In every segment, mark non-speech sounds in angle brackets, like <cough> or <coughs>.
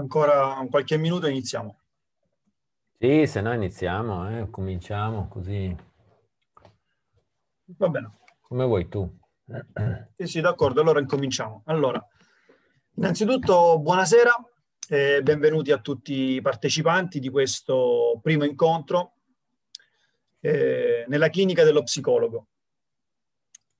ancora qualche minuto e iniziamo. Sì, se no iniziamo, eh? cominciamo così. Va bene. Come vuoi tu. Sì, sì, d'accordo, allora incominciamo. Allora, innanzitutto buonasera e benvenuti a tutti i partecipanti di questo primo incontro eh, nella clinica dello psicologo.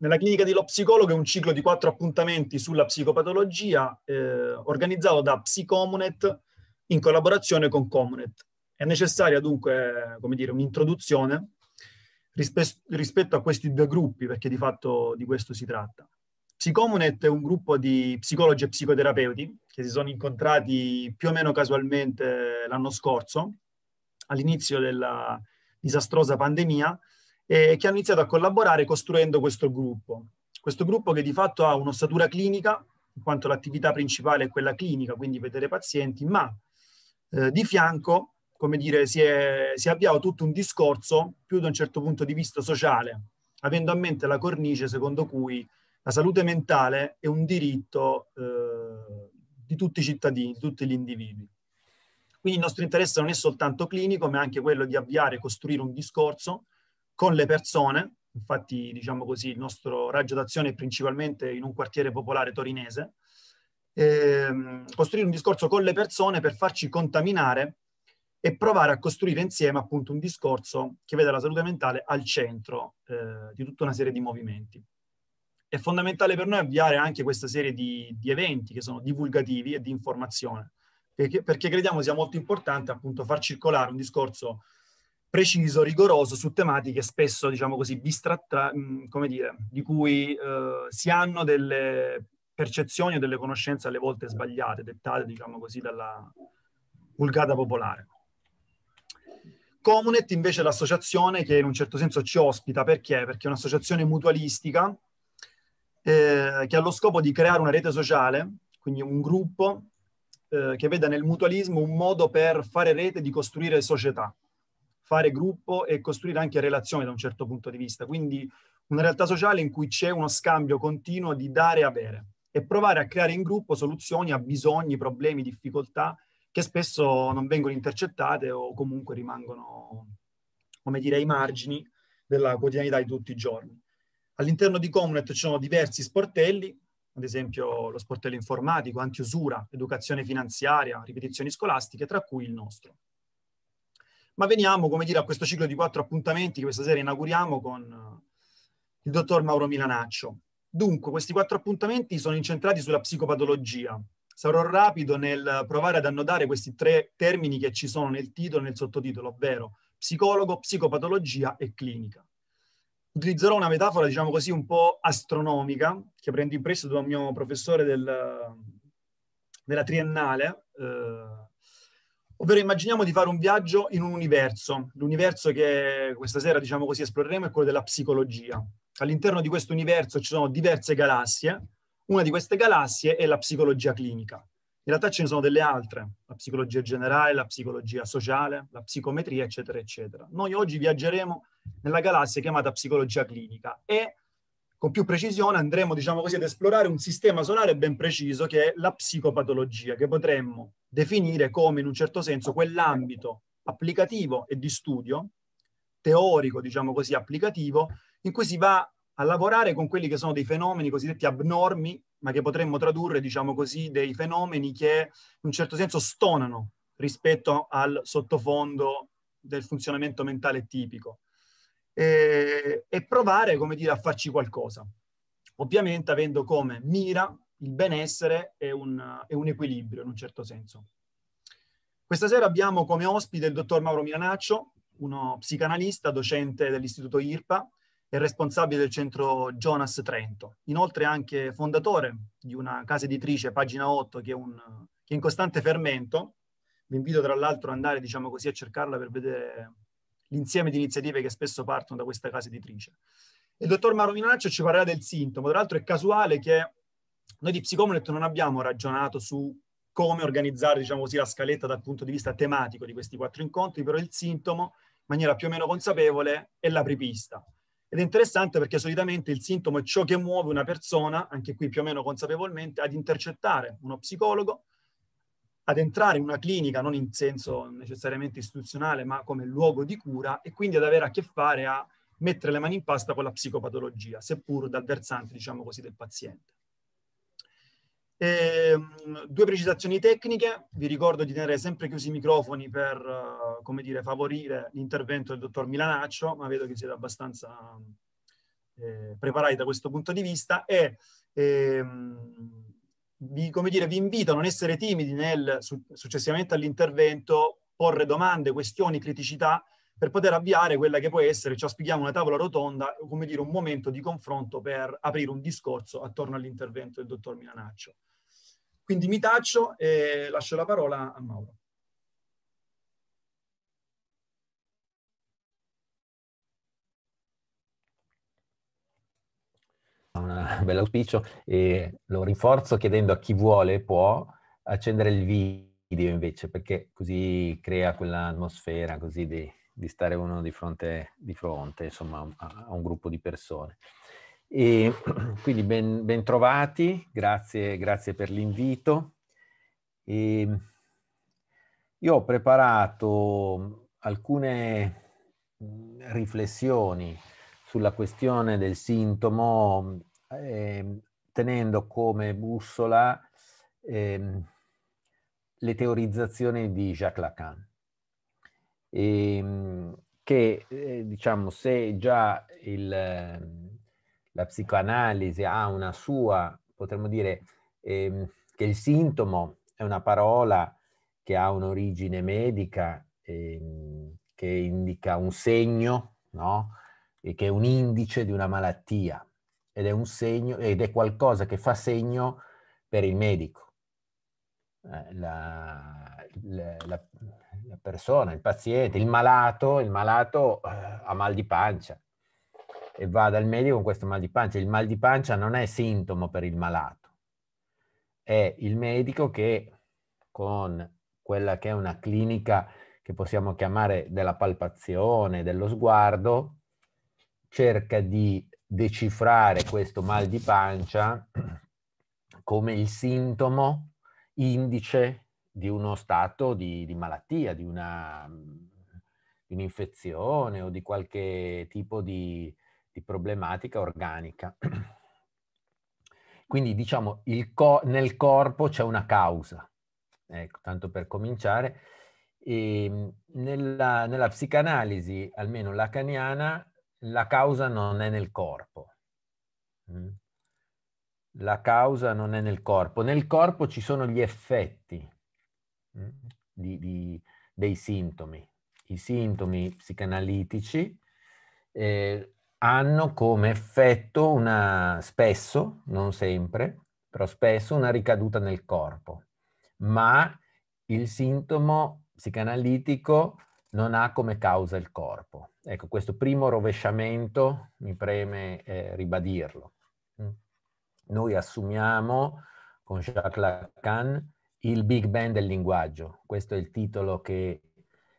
Nella clinica dello psicologo è un ciclo di quattro appuntamenti sulla psicopatologia eh, organizzato da Psicomunet in collaborazione con Comunet. È necessaria dunque, come dire, un'introduzione rispetto a questi due gruppi, perché di fatto di questo si tratta. Psicomunet è un gruppo di psicologi e psicoterapeuti che si sono incontrati più o meno casualmente l'anno scorso, all'inizio della disastrosa pandemia, eh, che hanno iniziato a collaborare costruendo questo gruppo. Questo gruppo che di fatto ha un'ossatura clinica, in quanto l'attività principale è quella clinica, quindi vedere pazienti, ma eh, di fianco, come dire, si è, si è avviato tutto un discorso più da un certo punto di vista sociale, avendo a mente la cornice secondo cui la salute mentale è un diritto eh, di tutti i cittadini, di tutti gli individui. Quindi il nostro interesse non è soltanto clinico, ma è anche quello di avviare e costruire un discorso con le persone, infatti diciamo così il nostro raggio d'azione è principalmente in un quartiere popolare torinese, ehm, costruire un discorso con le persone per farci contaminare e provare a costruire insieme appunto un discorso che veda la salute mentale al centro eh, di tutta una serie di movimenti. È fondamentale per noi avviare anche questa serie di, di eventi che sono divulgativi e di informazione, perché, perché crediamo sia molto importante appunto far circolare un discorso preciso, rigoroso su tematiche spesso, diciamo così, bistratta, come dire, di cui eh, si hanno delle percezioni o delle conoscenze alle volte sbagliate, dettate, diciamo così, dalla vulgata popolare. Comunet invece è l'associazione che in un certo senso ci ospita, perché? Perché è un'associazione mutualistica eh, che ha lo scopo di creare una rete sociale, quindi un gruppo eh, che veda nel mutualismo un modo per fare rete, di costruire società fare gruppo e costruire anche relazioni da un certo punto di vista. Quindi una realtà sociale in cui c'è uno scambio continuo di dare e avere e provare a creare in gruppo soluzioni a bisogni, problemi, difficoltà che spesso non vengono intercettate o comunque rimangono, come dire, ai margini della quotidianità di tutti i giorni. All'interno di Comunet ci sono diversi sportelli, ad esempio lo sportello informatico, antiusura, educazione finanziaria, ripetizioni scolastiche, tra cui il nostro ma veniamo, come dire, a questo ciclo di quattro appuntamenti che questa sera inauguriamo con eh, il dottor Mauro Milanaccio. Dunque, questi quattro appuntamenti sono incentrati sulla psicopatologia. Sarò rapido nel provare ad annodare questi tre termini che ci sono nel titolo e nel sottotitolo, ovvero psicologo, psicopatologia e clinica. Utilizzerò una metafora, diciamo così, un po' astronomica, che prendo in prestito da un mio professore del, della triennale, eh, Ovvero immaginiamo di fare un viaggio in un universo, l'universo che questa sera, diciamo così, esploreremo è quello della psicologia. All'interno di questo universo ci sono diverse galassie, una di queste galassie è la psicologia clinica. In realtà ce ne sono delle altre, la psicologia generale, la psicologia sociale, la psicometria, eccetera, eccetera. Noi oggi viaggeremo nella galassia chiamata psicologia clinica e con più precisione andremo, diciamo così, ad esplorare un sistema solare ben preciso che è la psicopatologia, che potremmo definire come, in un certo senso, quell'ambito applicativo e di studio, teorico, diciamo così, applicativo, in cui si va a lavorare con quelli che sono dei fenomeni cosiddetti abnormi, ma che potremmo tradurre, diciamo così, dei fenomeni che in un certo senso stonano rispetto al sottofondo del funzionamento mentale tipico eh, e provare, come dire, a farci qualcosa. Ovviamente avendo come mira il benessere e un, e un equilibrio in un certo senso. Questa sera abbiamo come ospite il dottor Mauro Milanaccio, uno psicanalista, docente dell'Istituto IRPA e responsabile del centro Jonas Trento. Inoltre anche fondatore di una casa editrice, Pagina 8, che è, un, che è in costante fermento. Vi invito tra l'altro ad andare, diciamo così, a cercarla per vedere l'insieme di iniziative che spesso partono da questa casa editrice. Il dottor Maro Minaccio ci parlerà del sintomo, tra l'altro è casuale che noi di Psicomonet non abbiamo ragionato su come organizzare diciamo così, la scaletta dal punto di vista tematico di questi quattro incontri, però il sintomo, in maniera più o meno consapevole, è l'apripista. Ed è interessante perché solitamente il sintomo è ciò che muove una persona, anche qui più o meno consapevolmente, ad intercettare uno psicologo, ad entrare in una clinica non in senso necessariamente istituzionale, ma come luogo di cura e quindi ad avere a che fare a mettere le mani in pasta con la psicopatologia, seppur dal versante, diciamo così, del paziente. E, ehm, due precisazioni tecniche, vi ricordo di tenere sempre chiusi i microfoni per, eh, come dire, favorire l'intervento del dottor Milanaccio, ma vedo che siete abbastanza eh, preparati da questo punto di vista e ehm, vi, come dire, vi invito a non essere timidi nel, successivamente all'intervento, porre domande, questioni, criticità, per poter avviare quella che può essere, ci auspichiamo una tavola rotonda, come dire, un momento di confronto per aprire un discorso attorno all'intervento del dottor Milanaccio. Quindi mi taccio e lascio la parola a Mauro. un <laughs> bel auspicio e lo rinforzo chiedendo a chi vuole e può accendere il video invece perché così crea quell'atmosfera così di, di stare uno di fronte, di fronte insomma a, a un gruppo di persone. E <clears throat> quindi ben, ben trovati, grazie, grazie per l'invito. io ho preparato alcune riflessioni sulla questione del sintomo Ehm, tenendo come bussola eh, le teorizzazioni di Jacques Lacan, e, ehm, che eh, diciamo se già il, la psicoanalisi ha una sua, potremmo dire ehm, che il sintomo è una parola che ha un'origine medica, che indica un segno, no? e che è un indice di una malattia ed è, un segno, ed è qualcosa che fa segno per il medico. Eh, la, la, la, persona, il paziente, il malato, il malato eh, ha mal di pancia e va dal medico con questo mal di pancia. Il mal di pancia non è sintomo per il malato, è il medico che con quella che è una clinica che possiamo chiamare della palpazione, dello sguardo, cerca di decifrare questo mal di pancia come il sintomo indice di uno stato di, di malattia, di, una, un'infezione o di qualche tipo di, di problematica organica. Quindi diciamo co- nel corpo c'è una causa, ecco, tanto per cominciare. Ehm, nella, nella, psicanalisi, almeno lacaniana, la causa non è nel corpo. Mm? La causa non è nel corpo. Nel corpo ci sono gli effetti mm, di, di, dei sintomi. I sintomi psicanalitici eh, hanno come effetto una, spesso, non sempre, però spesso una ricaduta nel corpo. Ma il sintomo psicanalitico non ha come causa il corpo. Ecco, questo primo rovesciamento mi preme eh, ribadirlo. Mm. Noi assumiamo con Jacques Lacan il Big Bang del linguaggio. Questo è il titolo che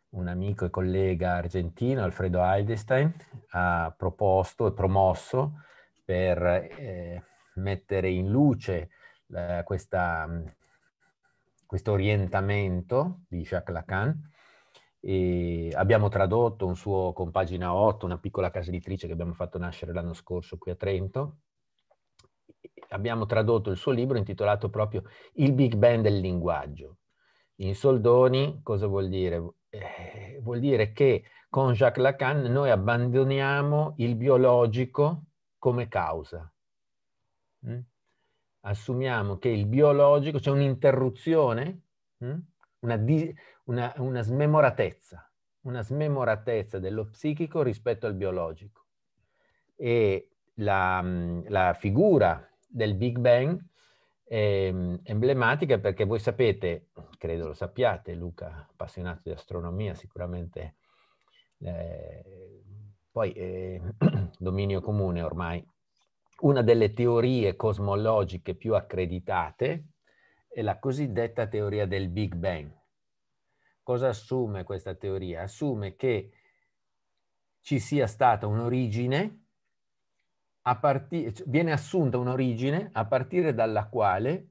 un amico e collega argentino, Alfredo Heidenstein, ha proposto e promosso per eh, mettere in luce eh, mm, questo orientamento di Jacques Lacan e abbiamo tradotto un suo compagina 8, una piccola casa editrice che abbiamo fatto nascere l'anno scorso qui a Trento. Abbiamo tradotto il suo libro intitolato proprio Il Big Bang del linguaggio. In soldoni cosa vuol dire? Eh, vuol dire che con Jacques Lacan noi abbandoniamo il biologico come causa. Mm? Assumiamo che il biologico, c'è cioè un'interruzione, mm? una, una, una smemoratezza, una smemoratezza dello psichico rispetto al biologico. E la, mm, la figura del Big Bang ehm, è emblematica perché voi sapete, credo lo sappiate, Luca, appassionato di astronomia, sicuramente eh, poi eh, <clears throat> dominio comune ormai, una delle teorie cosmologiche più accreditate è la cosiddetta teoria del Big Bang cosa assume questa teoria? Assume che ci sia stata un'origine, part... Cioè, viene assunta un'origine a partire dalla quale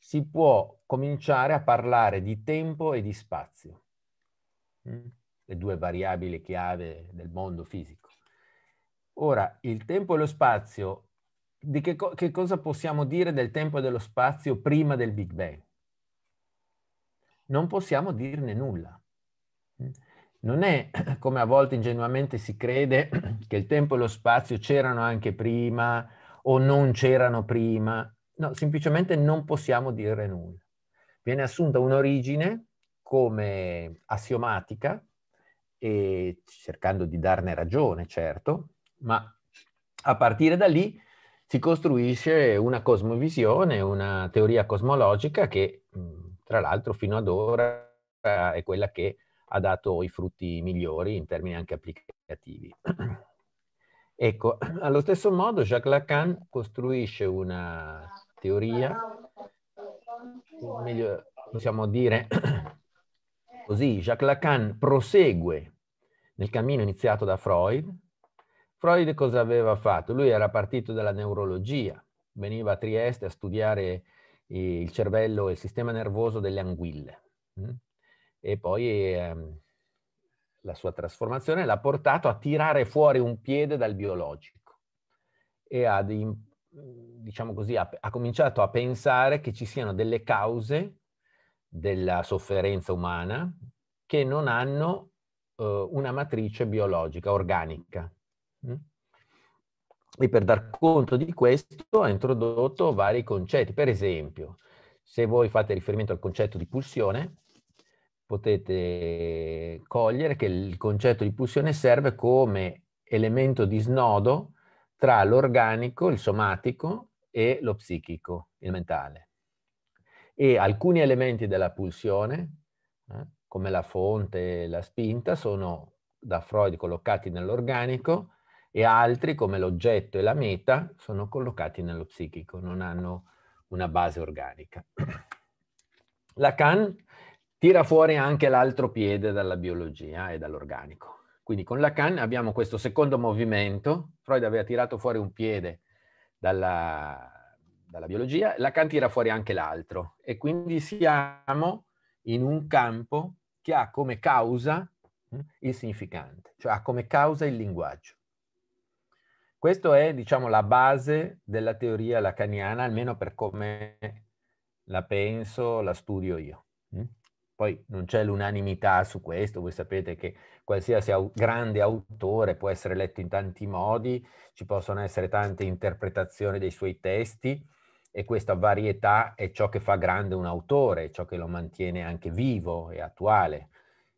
si può cominciare a parlare di tempo e di spazio, mm? le due variabili chiave del mondo fisico. Ora, il tempo e lo spazio, di che, co che cosa possiamo dire del tempo e dello spazio prima del Big Bang? non possiamo dirne nulla. Non è <clears throat> come a volte ingenuamente si crede <clears throat> che il tempo e lo spazio c'erano anche prima o non c'erano prima. No, semplicemente non possiamo dire nulla. Viene assunta un'origine come assiomatica e cercando di darne ragione, certo, ma a partire da lì si costruisce una cosmovisione, una teoria cosmologica che mm, tra l'altro fino ad ora eh, è quella che ha dato i frutti migliori in termini anche applicativi. <clears throat> Ecco, <clears throat> allo stesso modo Jacques Lacan costruisce una teoria, meglio possiamo dire <clears throat> così, Jacques Lacan prosegue nel cammino iniziato da Freud. Freud cosa aveva fatto? Lui era partito dalla neurologia, veniva a Trieste a studiare il cervello e il sistema nervoso delle anguille. Mm? E poi ehm, la sua trasformazione l'ha portato a tirare fuori un piede dal biologico e ha, diciamo così, ha, ha cominciato a pensare che ci siano delle cause della sofferenza umana che non hanno eh, una matrice biologica, organica. Mm? e per dar conto di questo ha introdotto vari concetti. Per esempio, se voi fate riferimento al concetto di pulsione, potete cogliere che il concetto di pulsione serve come elemento di snodo tra l'organico, il somatico e lo psichico, il mentale. E alcuni elementi della pulsione, eh, come la fonte e la spinta, sono da Freud collocati nell'organico, e altri come l'oggetto e la meta sono collocati nello psichico, non hanno una base organica. <clears throat> Lacan tira fuori anche l'altro piede dalla biologia e dall'organico. Quindi con Lacan abbiamo questo secondo movimento, Freud aveva tirato fuori un piede dalla, dalla biologia, Lacan tira fuori anche l'altro e quindi siamo in un campo che ha come causa hm, il significante, cioè ha come causa il linguaggio. Questa è, diciamo, la base della teoria lacaniana, almeno per come la penso, la studio io. Mm? Poi non c'è l'unanimità su questo, voi sapete che qualsiasi au grande autore può essere letto in tanti modi, ci possono essere tante interpretazioni dei suoi testi e questa varietà è ciò che fa grande un autore, ciò che lo mantiene anche vivo e attuale.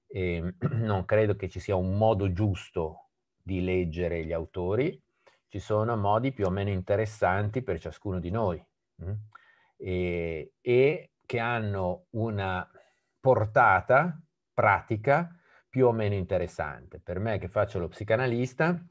E ehm, <clears throat> non credo che ci sia un modo giusto di leggere gli autori, ci sono modi più o meno interessanti per ciascuno di noi mh? Mm? e, e che hanno una portata pratica più o meno interessante. Per me che faccio lo psicanalista,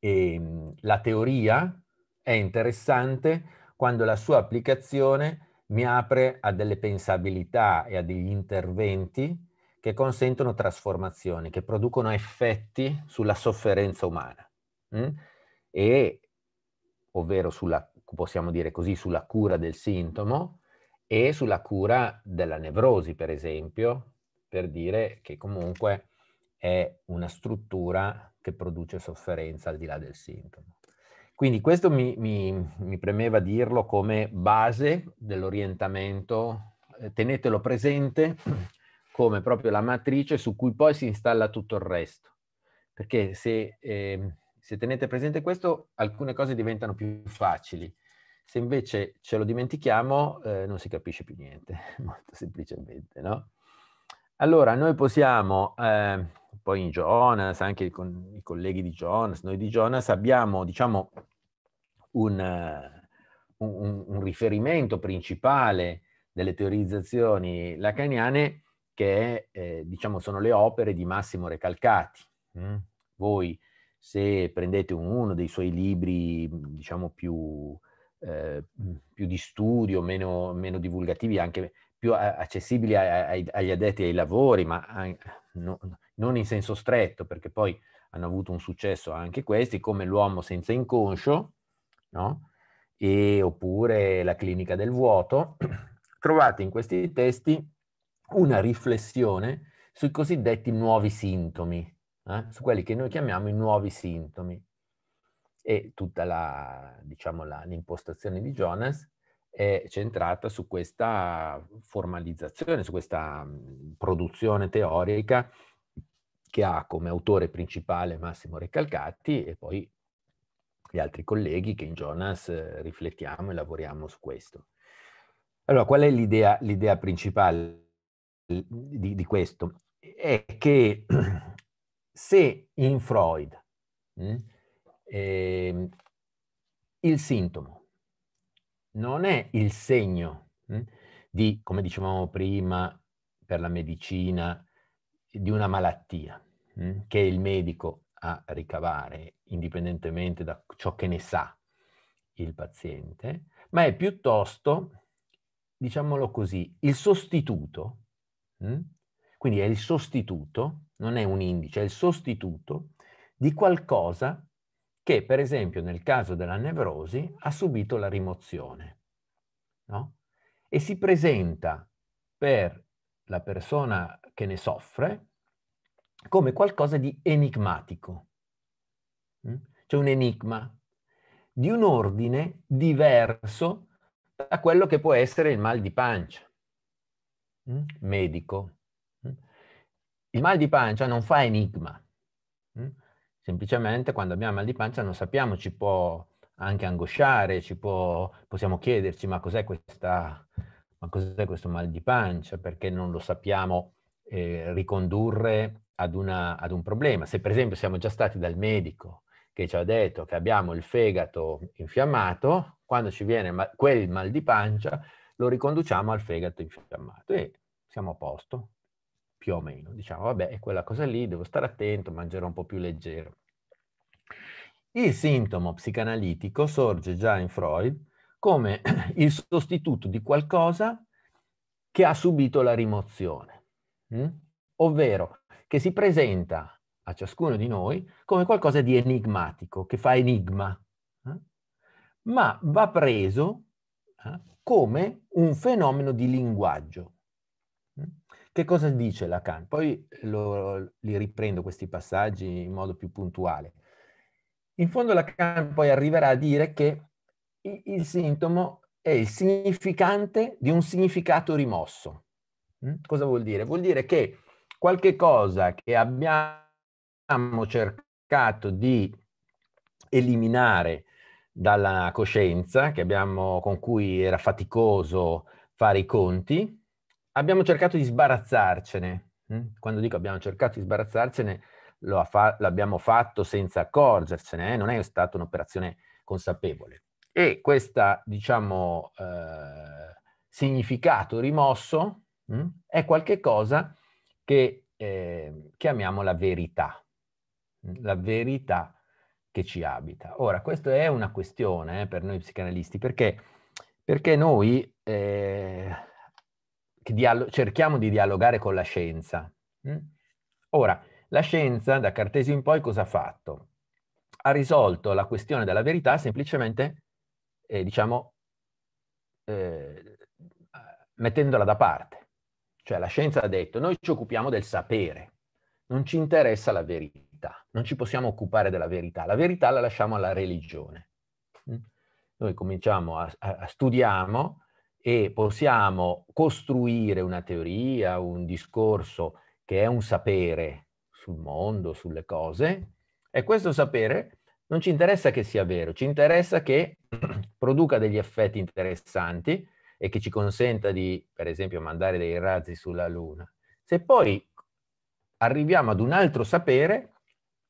ehm, la teoria è interessante quando la sua applicazione mi apre a delle pensabilità e a degli interventi che consentono trasformazioni, che producono effetti sulla sofferenza umana. Mm? e ovvero sulla, possiamo dire così, sulla cura del sintomo e sulla cura della nevrosi, per esempio, per dire che comunque è una struttura che produce sofferenza al di là del sintomo. Quindi questo mi, mi, mi premeva dirlo come base dell'orientamento, eh, tenetelo presente <clears throat> come proprio la matrice su cui poi si installa tutto il resto. Perché se eh, se tenete presente questo, alcune cose diventano più facili. Se invece ce lo dimentichiamo, eh, non si capisce più niente, <laughs> molto semplicemente, no? Allora, noi possiamo, eh, poi in Jonas, anche con i colleghi di Jonas, noi di Jonas abbiamo, diciamo, un, eh, un, un riferimento principale delle teorizzazioni lacaniane che, eh, diciamo, sono le opere di Massimo Recalcati. Mm? Voi se prendete uno dei suoi libri, mhmm, diciamo, più, eh, più di studio, meno, meno, divulgativi, anche più accessibili ai, agli addetti ai lavori, ma a, no, non in senso stretto, perché poi hanno avuto un successo anche questi, come L'uomo senza inconscio, no? e, oppure La clinica del vuoto, <clears throat> trovate in questi testi una riflessione sui cosiddetti nuovi sintomi, eh, su quelli che noi chiamiamo i nuovi sintomi. E tutta la, diciamo, la, l'impostazione di Jonas è centrata su questa formalizzazione, su questa produzione teorica che ha come autore principale Massimo Recalcatti e poi gli altri colleghi che in Jonas eh, riflettiamo e lavoriamo su questo. Allora, qual è l'idea, l'idea principale di, di questo? È che <clears throat> se in Freud mh, mm, eh, il sintomo non è il segno mh, mm, di, come dicevamo prima, per la medicina, di una malattia mh, mm, che il medico a ricavare, indipendentemente da ciò che ne sa il paziente, ma è piuttosto, diciamolo così, il sostituto quindi è il sostituto, non è un indice, è il sostituto di qualcosa che, per esempio, nel caso della nevrosi, ha subito la rimozione. No? E si presenta per la persona che ne soffre come qualcosa di enigmatico. Mm? C'è un enigma di un ordine diverso da quello che può essere il mal di pancia mm? medico il mal di pancia non fa enigma. Mm? Semplicemente quando abbiamo mal di pancia non sappiamo, ci può anche angosciare, ci può, possiamo chiederci ma cos'è, questa, ma cos'è questo mal di pancia, perché non lo sappiamo eh, ricondurre ad, una, ad, un problema. Se per esempio siamo già stati dal medico che ci ha detto che abbiamo il fegato infiammato, quando ci viene quel mal di pancia lo riconduciamo al fegato infiammato e siamo a posto, più o meno. Diciamo, vabbè, è quella cosa lì, devo stare attento, mangerò un po' più leggero. Il sintomo psicanalitico sorge già in Freud come <clears throat> il sostituto di qualcosa che ha subito la rimozione, mh? Mm? ovvero che si presenta a ciascuno di noi come qualcosa di enigmatico, che fa enigma, eh? ma va preso eh, come un fenomeno di linguaggio, che cosa dice Lacan? Poi lo, li riprendo questi passaggi in modo più puntuale. In fondo Lacan poi arriverà a dire che il sintomo è il significante di un significato rimosso. Mm? Cosa vuol dire? Vuol dire che qualche cosa che abbiamo cercato di eliminare dalla coscienza, abbiamo, con cui era faticoso fare i conti, abbiamo cercato di sbarazzarcene. Mm? Quando dico abbiamo cercato di sbarazzarcene, fa- l'abbiamo fatto senza accorgercene, eh? non è stata un'operazione consapevole. E questo, diciamo, eh, significato rimosso mh? Mm, è qualcosa che eh, chiamiamo la verità, mm? la verità che ci abita. Ora, questa è una questione eh, per noi psicanalisti, perché, perché noi eh, dialo- cerchiamo di dialogare con la scienza. Mm? Ora, la scienza da Cartesio in poi cosa ha fatto? Ha risolto la questione della verità semplicemente, eh, diciamo, eh, mettendola da parte. Cioè la scienza ha detto, noi ci occupiamo del sapere, non ci interessa la verità, non ci possiamo occupare della verità, la verità la lasciamo alla religione. Mm? Noi cominciamo a, a, a studiamo e possiamo costruire una teoria, un discorso che è un sapere sul mondo, sulle cose, e questo sapere non ci interessa che sia vero, ci interessa che <clears throat> produca degli effetti interessanti e che ci consenta di, per esempio, mandare dei razzi sulla Luna. Se poi arriviamo ad un altro sapere,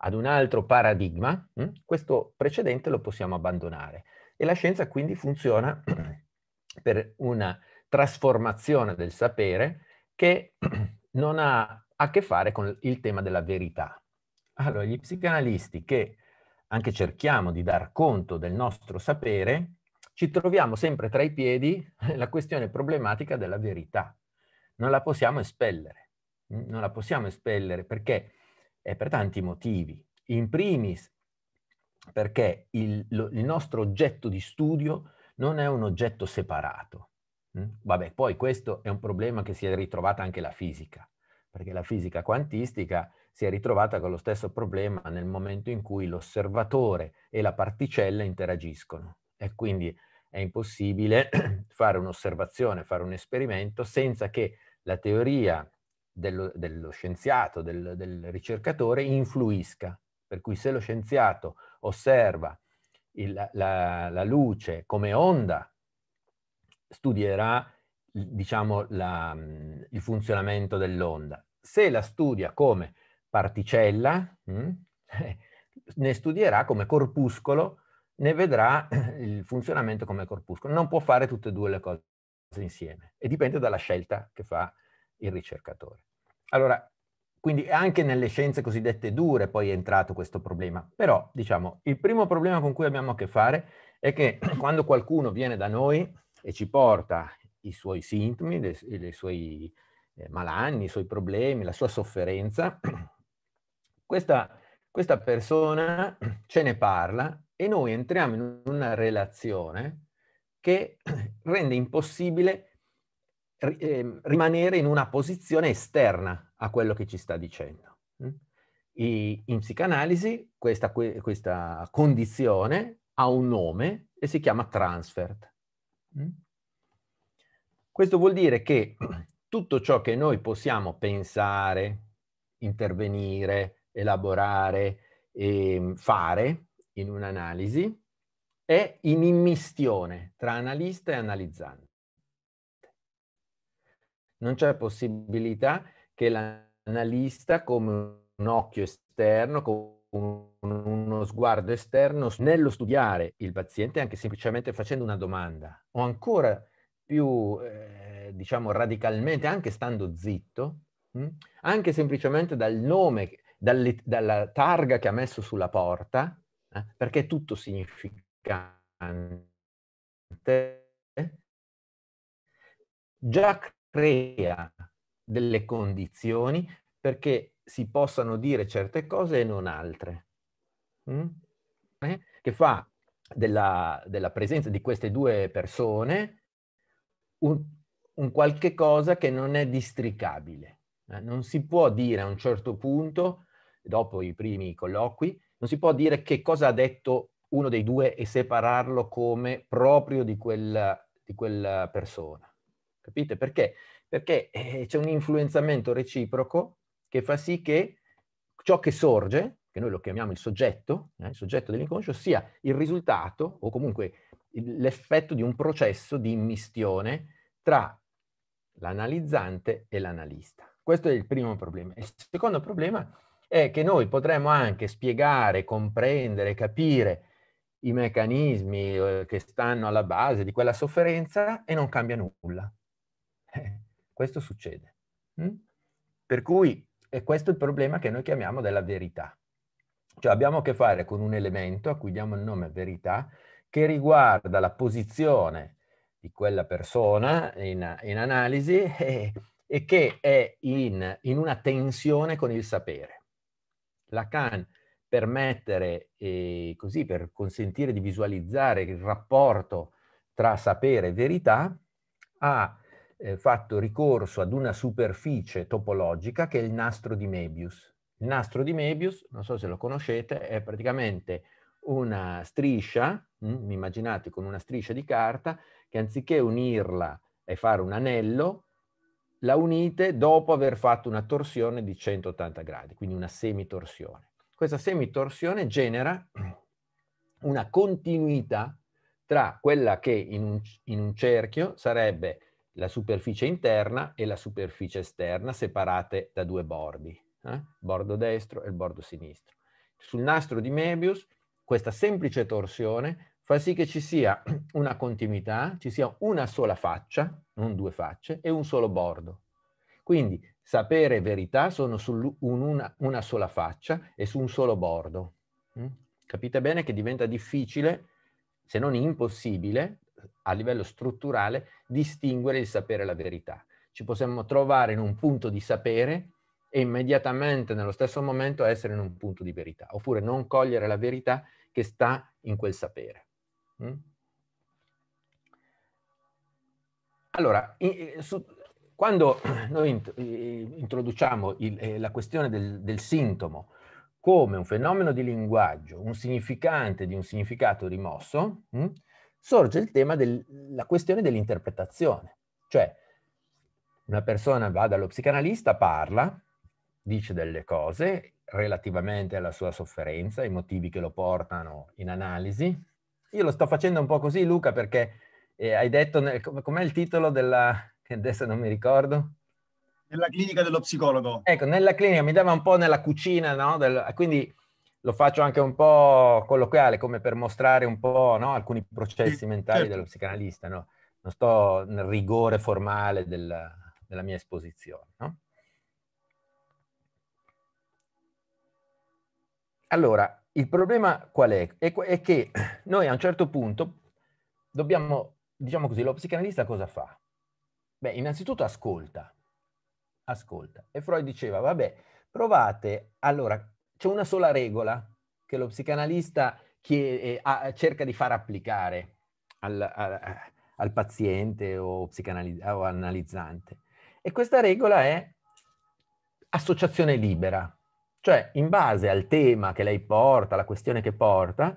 ad un altro paradigma, hm, questo precedente lo possiamo abbandonare. E la scienza quindi funziona <clears throat> per una trasformazione del sapere che <clears throat> non ha a che fare con il tema della verità. Allora, gli psicanalisti che anche cerchiamo di dar conto del nostro sapere, ci troviamo sempre tra i piedi <laughs> la questione problematica della verità. Non la possiamo espellere, non la possiamo espellere perché è per tanti motivi. In primis perché il, lo, il nostro oggetto di studio non è un oggetto separato. Mm? Vabbè, poi questo è un problema che si è ritrovata anche la fisica, perché la fisica quantistica si è ritrovata con lo stesso problema nel momento in cui l'osservatore e la particella interagiscono. E quindi è impossibile <clears throat> fare un'osservazione, fare un esperimento senza che la teoria dello, dello scienziato, del, del ricercatore, influisca. Per cui se lo scienziato osserva il, la, la, luce come onda, studierà diciamo, la, il funzionamento dell'onda. Se la studia come particella, mh, mm, <laughs> ne studierà come corpuscolo, ne vedrà <clears throat> il funzionamento come corpuscolo. Non può fare tutte e due le cose insieme e dipende dalla scelta che fa il ricercatore. Allora, quindi anche nelle scienze cosiddette dure poi è entrato questo problema. Però, diciamo, il primo problema con cui abbiamo a che fare è che <clears throat> quando qualcuno viene da noi e ci porta i suoi sintomi, i suoi eh, malanni, i suoi problemi, la sua sofferenza, <clears throat> questa, questa persona <clears throat> ce ne parla e noi entriamo in una relazione che rende impossibile Ehm, rimanere in una posizione esterna a quello che ci sta dicendo. Mm? in psicanalisi questa, questa condizione ha un nome e si chiama transfert. Mm? Questo vuol dire che <clears throat> tutto ciò che noi possiamo pensare, intervenire, elaborare e ehm, fare in un'analisi è in immistione tra analista e analizzante non c'è possibilità che l'analista come un occhio esterno, con uno sguardo esterno, nello studiare il paziente, anche semplicemente facendo una domanda, o ancora più, eh, diciamo, radicalmente, anche stando zitto, mh? Hm, anche semplicemente dal nome, dalle, dalla targa che ha messo sulla porta, eh? perché è tutto significante, eh, già crea delle condizioni perché si possano dire certe cose e non altre, mm? eh? che fa della, della, presenza di queste due persone un, un qualche cosa che non è districabile. Eh? Non si può dire a un certo punto, dopo i primi colloqui, non si può dire che cosa ha detto uno dei due e separarlo come proprio di quella, di quella persona. Capite? Perché? Perché eh, c'è un influenzamento reciproco che fa sì che ciò che sorge, che noi lo chiamiamo il soggetto, eh, il soggetto dell'inconscio, sia il risultato o comunque l'effetto di un processo di immistione tra l'analizzante e l'analista. Questo è il primo problema. Il secondo problema è che noi potremmo anche spiegare, comprendere, capire i meccanismi eh, che stanno alla base di quella sofferenza e non cambia nulla. <laughs> questo succede. Mm? Per cui è questo il problema che noi chiamiamo della verità. Cioè abbiamo a che fare con un elemento a cui diamo il nome verità che riguarda la posizione di quella persona in, in analisi <laughs> e, e, che è in, in, una tensione con il sapere. Lacan per mettere, eh, così, per consentire di visualizzare il rapporto tra sapere e verità, ha eh, fatto ricorso ad una superficie topologica che è il nastro di Mebius. Il nastro di Mebius, non so se lo conoscete, è praticamente una striscia, mh, hm, immaginate con una striscia di carta, che anziché unirla e fare un anello, la unite dopo aver fatto una torsione di 180 gradi, quindi una semitorsione. Questa semitorsione genera una continuità tra quella che in un, in un cerchio sarebbe la superficie interna e la superficie esterna separate da due bordi, eh? il bordo destro e il bordo sinistro. Sul nastro di Mebius questa semplice torsione fa sì che ci sia <clears throat> una continuità, ci sia una sola faccia, non due facce, e un solo bordo. Quindi sapere e verità sono su un, una, sola faccia e su un solo bordo. Mm? Capite bene che diventa difficile, se non impossibile, a livello strutturale distinguere il sapere e la verità. Ci possiamo trovare in un punto di sapere e immediatamente nello stesso momento essere in un punto di verità, oppure non cogliere la verità che sta in quel sapere. Mm? Allora, quando noi introduciamo eh, la questione del, del sintomo come un fenomeno di linguaggio, un significante di un significato rimosso, mm? sorge il tema della questione dell'interpretazione. Cioè, una persona va dallo psicanalista, parla, dice delle cose relativamente alla sua sofferenza, i motivi che lo portano in analisi. Io lo sto facendo un po' così, Luca, perché eh, hai detto, nel, com'è il titolo della, <laughs> che adesso non mi ricordo? Nella clinica dello psicologo. Ecco, nella clinica, mi dava un po' nella cucina, no? Del, quindi lo faccio anche un po' colloquiale, come per mostrare un po' no? alcuni processi mentali certo. dello psicanalista. No? Non sto nel rigore formale della, della mia esposizione. No? Allora, il problema qual è? è? È che noi a un certo punto dobbiamo, diciamo così, lo psicanalista cosa fa? Beh, innanzitutto ascolta, ascolta. E Freud diceva, vabbè, provate, allora, c'è una sola regola che lo psicanalista chiede, eh, a, cerca di far applicare al, a, al paziente o, o analizzante. E questa regola è associazione libera, cioè in base al tema che lei porta, alla questione che porta,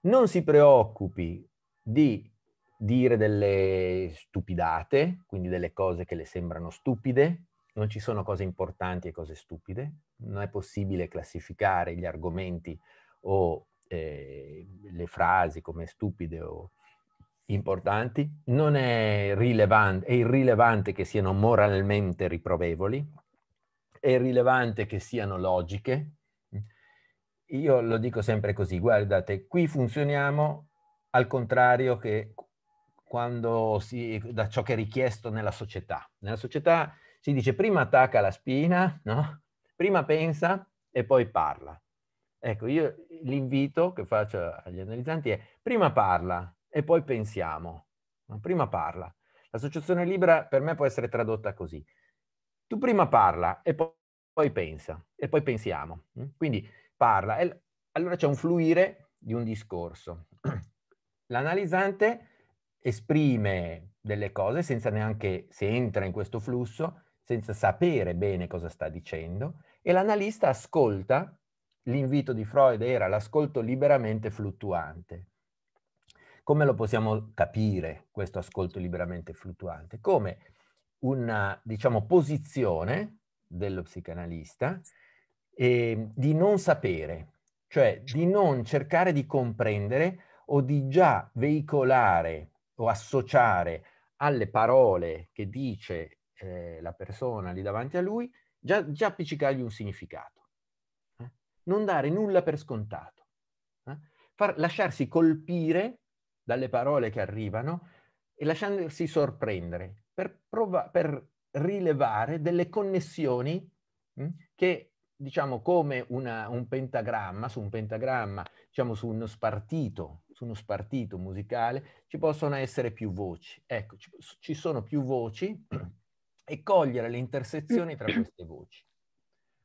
non si preoccupi di dire delle stupidate, quindi delle cose che le sembrano stupide, non ci sono cose importanti e cose stupide, non è possibile classificare gli argomenti o eh, le frasi come stupide o importanti, non è, rilevante, è irrilevante che siano moralmente riprovevoli, è irrilevante che siano logiche. Io lo dico sempre così, guardate, qui funzioniamo al contrario che quando si, da ciò che è richiesto nella società. Nella società si dice prima attacca la spina, no? prima pensa e poi parla. Ecco, io l'invito che faccio agli analizzanti è prima parla e poi pensiamo. No? Prima parla. L'associazione libera per me può essere tradotta così. Tu prima parla e poi, poi pensa e poi pensiamo. Mm? Quindi parla. E allora c'è un fluire di un discorso. <clears throat> L'analizzante esprime delle cose senza neanche se entra in questo flusso, senza sapere bene cosa sta dicendo, e l'analista ascolta, l'invito di Freud era l'ascolto liberamente fluttuante. Come lo possiamo capire questo ascolto liberamente fluttuante? Come una, diciamo, posizione dello psicanalista eh, di non sapere, cioè di non cercare di comprendere o di già veicolare o associare alle parole che dice eh, la persona lì davanti a lui, già, già appiccicargli un significato. Eh? Non dare nulla per scontato. Eh? Far, lasciarsi colpire dalle parole che arrivano e lasciarsi sorprendere per, prov- per rilevare delle connessioni mh, hm, che, diciamo, come una, un pentagramma, su un pentagramma, diciamo, su uno spartito, su uno spartito musicale, ci possono essere più voci. Ecco, ci, ci sono più voci <clears throat> e cogliere le intersezioni tra mm. queste voci.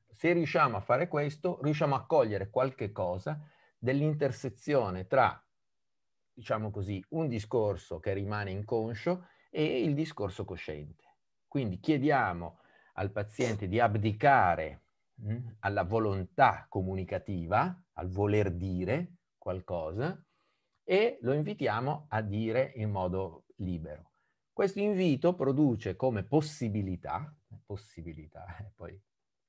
Se riusciamo a fare questo, riusciamo a cogliere qualche cosa dell'intersezione tra, diciamo così, un discorso che rimane inconscio e il discorso cosciente. Quindi chiediamo al paziente di abdicare mh, mm, alla volontà comunicativa, al voler dire qualcosa, e lo invitiamo a dire in modo libero. Questo invito produce come possibilità, possibilità, <laughs> e eh, poi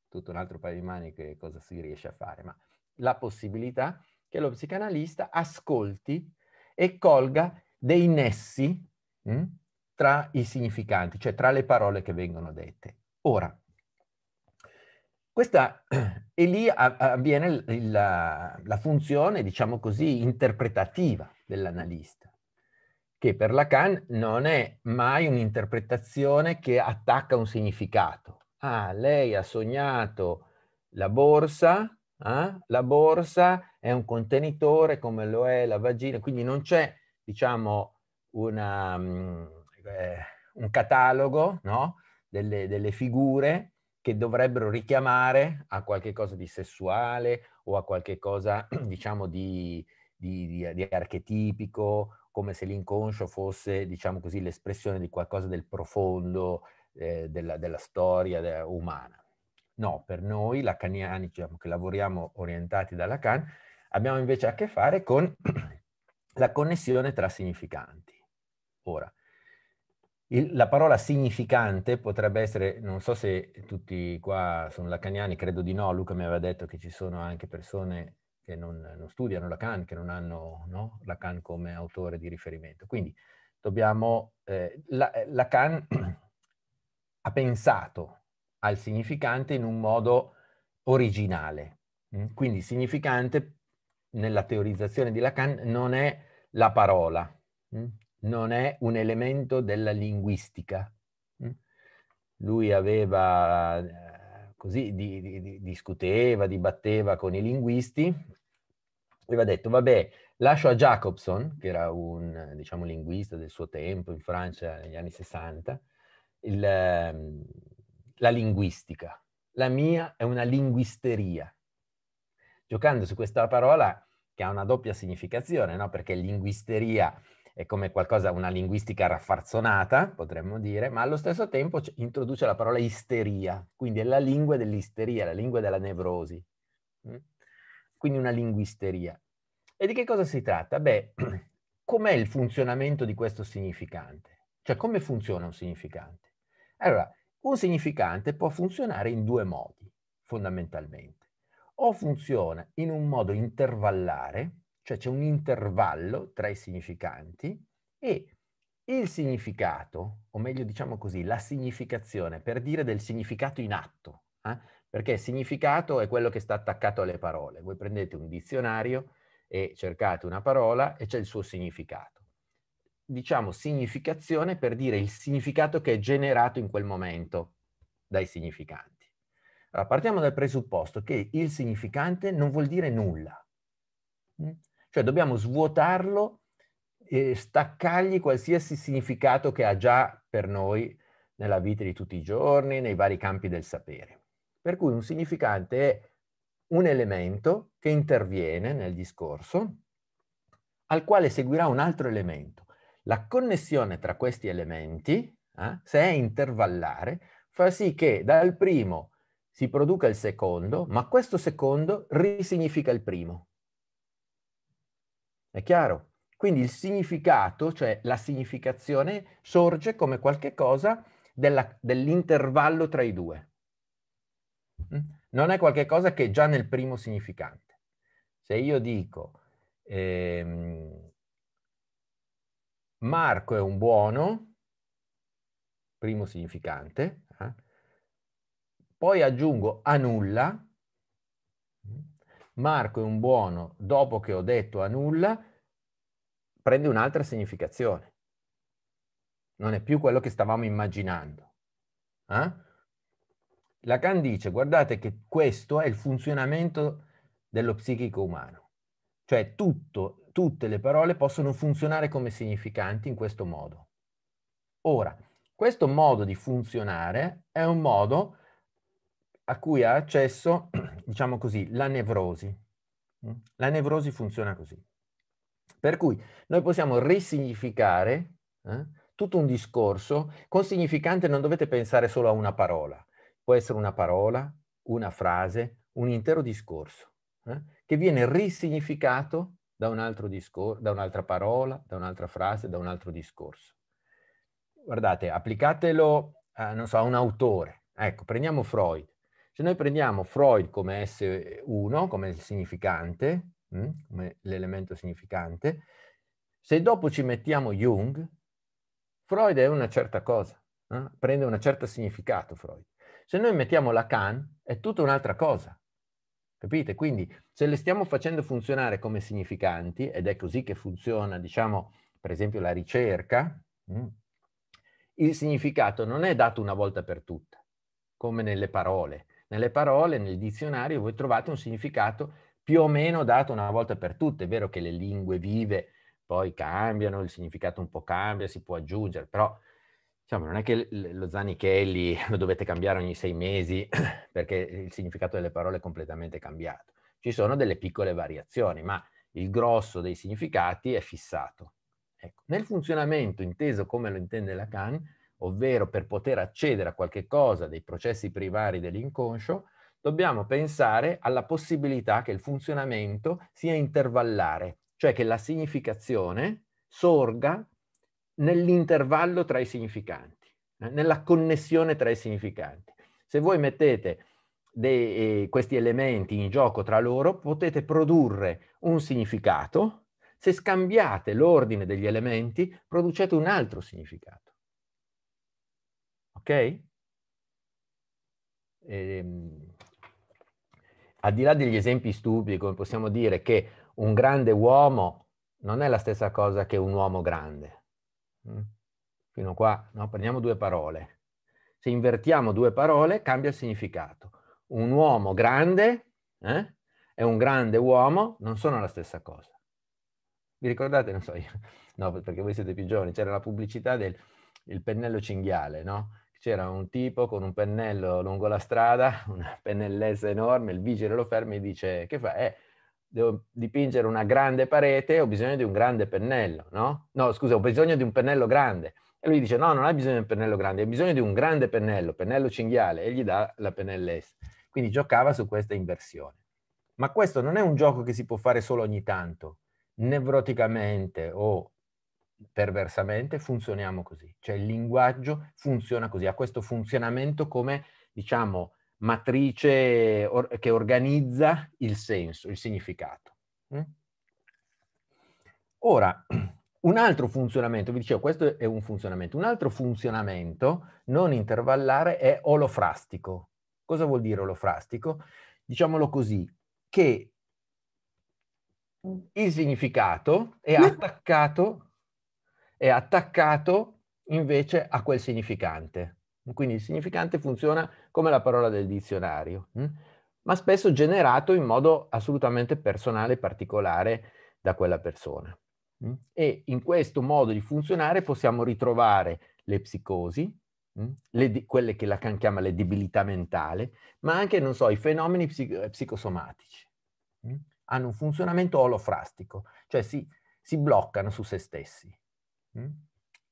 tutto un altro paio di maniche cosa si riesce a fare, ma la possibilità che lo psicanalista ascolti e colga dei nessi mh, mm, tra i significanti, cioè tra le parole che vengono dette. Ora, questa, e <clears throat> lì avviene la, la funzione, diciamo così, interpretativa dell'analista che per Lacan non è mai un'interpretazione che attacca un significato. Ah, lei ha sognato la borsa, eh? la borsa è un contenitore come lo è la vagina, quindi non c'è, diciamo, una, mm, eh, un catalogo no? delle, delle figure che dovrebbero richiamare a qualche cosa di sessuale o a qualche cosa, <clears throat> diciamo, di, di, di, di archetipico come se l'inconscio fosse, diciamo così, l'espressione di qualcosa del profondo eh, della, della, storia de- umana. No, per noi lacaniani, diciamo che lavoriamo orientati da Lacan, abbiamo invece a che fare con <clears throat> la connessione tra significanti. Ora, il, la parola significante potrebbe essere, non so se tutti qua sono lacaniani, credo di no, Luca mi aveva detto che ci sono anche persone che non, non studiano Lacan, che non hanno no, Lacan come autore di riferimento. Quindi dobbiamo... Eh, Lacan eh, <clears throat> ha pensato al significante in un modo originale. Mm? Quindi significante nella teorizzazione di Lacan non è la parola, mm? non è un elemento della linguistica. Mm? Lui aveva eh, così di, di, discuteva, dibatteva con i linguisti aveva detto, vabbè, lascio a Jacobson, che era un diciamo, linguista del suo tempo in Francia negli anni 60, il, ehm, la linguistica. La mia è una linguisteria. Giocando su questa parola che ha una doppia significazione, no? perché linguisteria è come qualcosa, una linguistica raffarzonata, potremmo dire, ma allo stesso tempo introduce la parola isteria, quindi è la lingua dell'isteria, la lingua della nevrosi. Mm? quindi una linguisteria. E di che cosa si tratta? Beh, <clears throat> com'è il funzionamento di questo significante? Cioè, come funziona un significante? Allora, un significante può funzionare in due modi, fondamentalmente. O funziona in un modo intervallare, cioè c'è un intervallo tra i significanti e il significato, o meglio diciamo così, la significazione, per dire del significato in atto. Eh? perché significato è quello che sta attaccato alle parole. Voi prendete un dizionario e cercate una parola e c'è il suo significato. Diciamo significazione per dire il significato che è generato in quel momento dai significanti. Allora, partiamo dal presupposto che il significante non vuol dire nulla. Mm? Cioè dobbiamo svuotarlo e staccargli qualsiasi significato che ha già per noi nella vita di tutti i giorni, nei vari campi del sapere. Per cui un significante è un elemento che interviene nel discorso, al quale seguirà un altro elemento. La connessione tra questi elementi, eh, se è intervallare, fa sì che dal primo si produca il secondo, ma questo secondo risignifica il primo. È chiaro? Quindi il significato, cioè la significazione, sorge come qualche cosa dell'intervallo tra i due. Mm? Non è qualcosa che è già nel primo significante. Se io dico ehm, Marco è un buono, primo significante, eh? poi aggiungo a nulla, mm? Marco è un buono dopo che ho detto a nulla, prende un'altra significazione. Non è più quello che stavamo immaginando. Eh? Lacan dice, guardate che questo è il funzionamento dello psichico umano, cioè tutto, tutte le parole possono funzionare come significanti in questo modo. Ora, questo modo di funzionare è un modo a cui ha accesso, <clears throat> diciamo così, la nevrosi. Mm? La nevrosi funziona così. Per cui noi possiamo risignificare eh, tutto un discorso con significante non dovete pensare solo a una parola, può essere una parola, una frase, un intero discorso, eh? che viene risignificato da, un altro discor- da un'altra parola, da un'altra frase, da un altro discorso. Guardate, applicatelo, eh, non so, a un autore. Ecco, prendiamo Freud. Se noi prendiamo Freud come S1, come il significante, mh? Mm, come l'elemento significante, se dopo ci mettiamo Jung, Freud è una certa cosa, eh? prende un certo significato Freud. Se noi mettiamo la can è tutta un'altra cosa. Capite? Quindi se le stiamo facendo funzionare come significanti, ed è così che funziona, diciamo, per esempio la ricerca, mm, il significato non è dato una volta per tutte, come nelle parole. Nelle parole, nel dizionario, voi trovate un significato più o meno dato una volta per tutte. È vero che le lingue vive poi cambiano, il significato un po' cambia, si può aggiungere, però Diciamo, non è che lo Zanichelli <laughs> lo dovete cambiare ogni sei mesi <clears throat> perché il significato delle parole è completamente cambiato. Ci sono delle piccole variazioni, ma il grosso dei significati è fissato. Ecco. Nel funzionamento inteso come lo intende Lacan, ovvero per poter accedere a qualche cosa dei processi privari dell'inconscio, dobbiamo pensare alla possibilità che il funzionamento sia intervallare, cioè che la significazione sorga nell'intervallo tra i significanti, eh, nella connessione tra i significanti. Se voi mettete dei, eh, questi elementi in gioco tra loro, potete produrre un significato. Se scambiate l'ordine degli elementi, producete un altro significato. Ok? Ehm, al di là degli esempi stupidi, come possiamo dire che un grande uomo non è la stessa cosa che un uomo grande Mm. Fino a qua, no? prendiamo due parole. Se invertiamo due parole cambia il significato. Un uomo grande eh? e un grande uomo non sono la stessa cosa. Vi ricordate? Non so io, no, perché voi siete più giovani, c'era la pubblicità del pennello cinghiale, no? C'era un tipo con un pennello lungo la strada, <laughs> una pennellezza enorme, il vigile lo ferma e dice che fa? Eh, devo dipingere una grande parete, ho bisogno di un grande pennello, no? No, scusa, ho bisogno di un pennello grande. E lui dice, no, non hai bisogno di un pennello grande, hai bisogno di un grande pennello, pennello cinghiale, e gli dà la pennellessa. Quindi giocava su questa inversione. Ma questo non è un gioco che si può fare solo ogni tanto. Nevroticamente o perversamente funzioniamo così. Cioè il linguaggio funziona così, ha questo funzionamento come, diciamo, matrice or- che organizza il senso, il significato. Mm. Ora, <clears throat> un altro funzionamento, vi dicevo, questo è un funzionamento, un altro funzionamento non intervallare è olofrastico. Cosa vuol dire olofrastico? Diciamolo così, che il significato è mm. attaccato, è attaccato invece a quel significante. Quindi il significante funziona come la parola del dizionario, mh? Mm? ma spesso generato in modo assolutamente personale e particolare da quella persona. Mh? Mm? E in questo modo di funzionare possiamo ritrovare le psicosi, mm? le, quelle che Lacan chiama le debilità mentali, ma anche, non so, i fenomeni psico- eh, psicosomatici. Mh? Hanno un funzionamento olofrastico, cioè si, si bloccano su se stessi.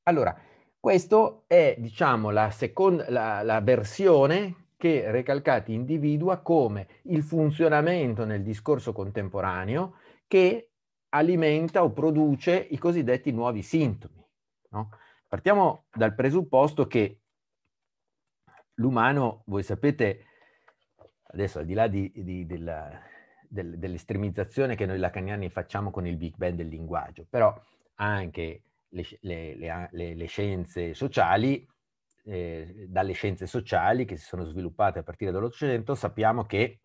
Allora, questa è, diciamo, la, seconda, la, la versione che Recalcati individua come il funzionamento nel discorso contemporaneo che alimenta o produce i cosiddetti nuovi sintomi. No? Partiamo dal presupposto che l'umano, voi sapete, adesso al di là di, di, della, del, dell'estremizzazione che noi lacaniani facciamo con il Big Bang del linguaggio, però anche le, le, le, le scienze sociali, eh, dalle scienze sociali che si sono sviluppate a partire dall'Ottocento, sappiamo che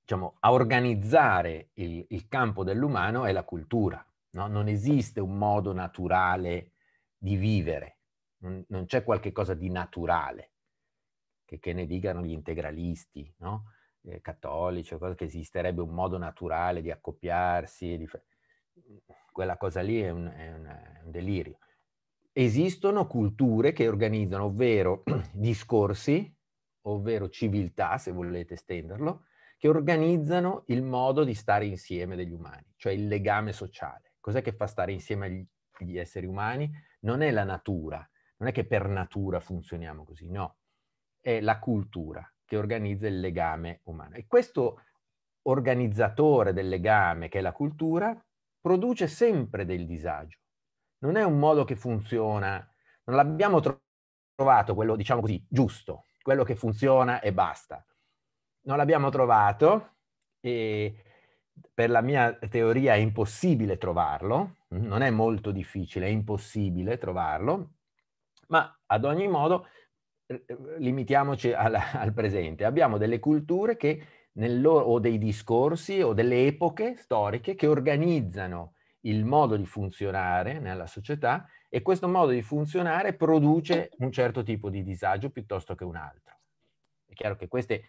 diciamo, a organizzare il, il campo dell'umano è la cultura. No? Non esiste un modo naturale di vivere, non, non c'è qualche cosa di naturale, che, che ne dicano gli integralisti no? eh, cattolici, che esisterebbe un modo naturale di accoppiarsi. Di quella cosa lì è un, è un, è un delirio. Esistono culture che organizzano, ovvero <clears throat> discorsi, ovvero civiltà, se volete estenderlo, che organizzano il modo di stare insieme degli umani, cioè il legame sociale. Cos'è che fa stare insieme gli esseri umani? Non è la natura, non è che per natura funzioniamo così, no, è la cultura che organizza il legame umano. E questo organizzatore del legame, che è la cultura, produce sempre del disagio. Non è un modo che funziona, non l'abbiamo trovato quello, diciamo così, giusto, quello che funziona e basta. Non l'abbiamo trovato e per la mia teoria è impossibile trovarlo, non è molto difficile, è impossibile trovarlo, ma ad ogni modo limitiamoci al, al presente. Abbiamo delle culture che loro, o dei discorsi o delle epoche storiche che organizzano il modo di funzionare nella società e questo modo di funzionare produce un certo tipo di disagio piuttosto che un altro. È chiaro che queste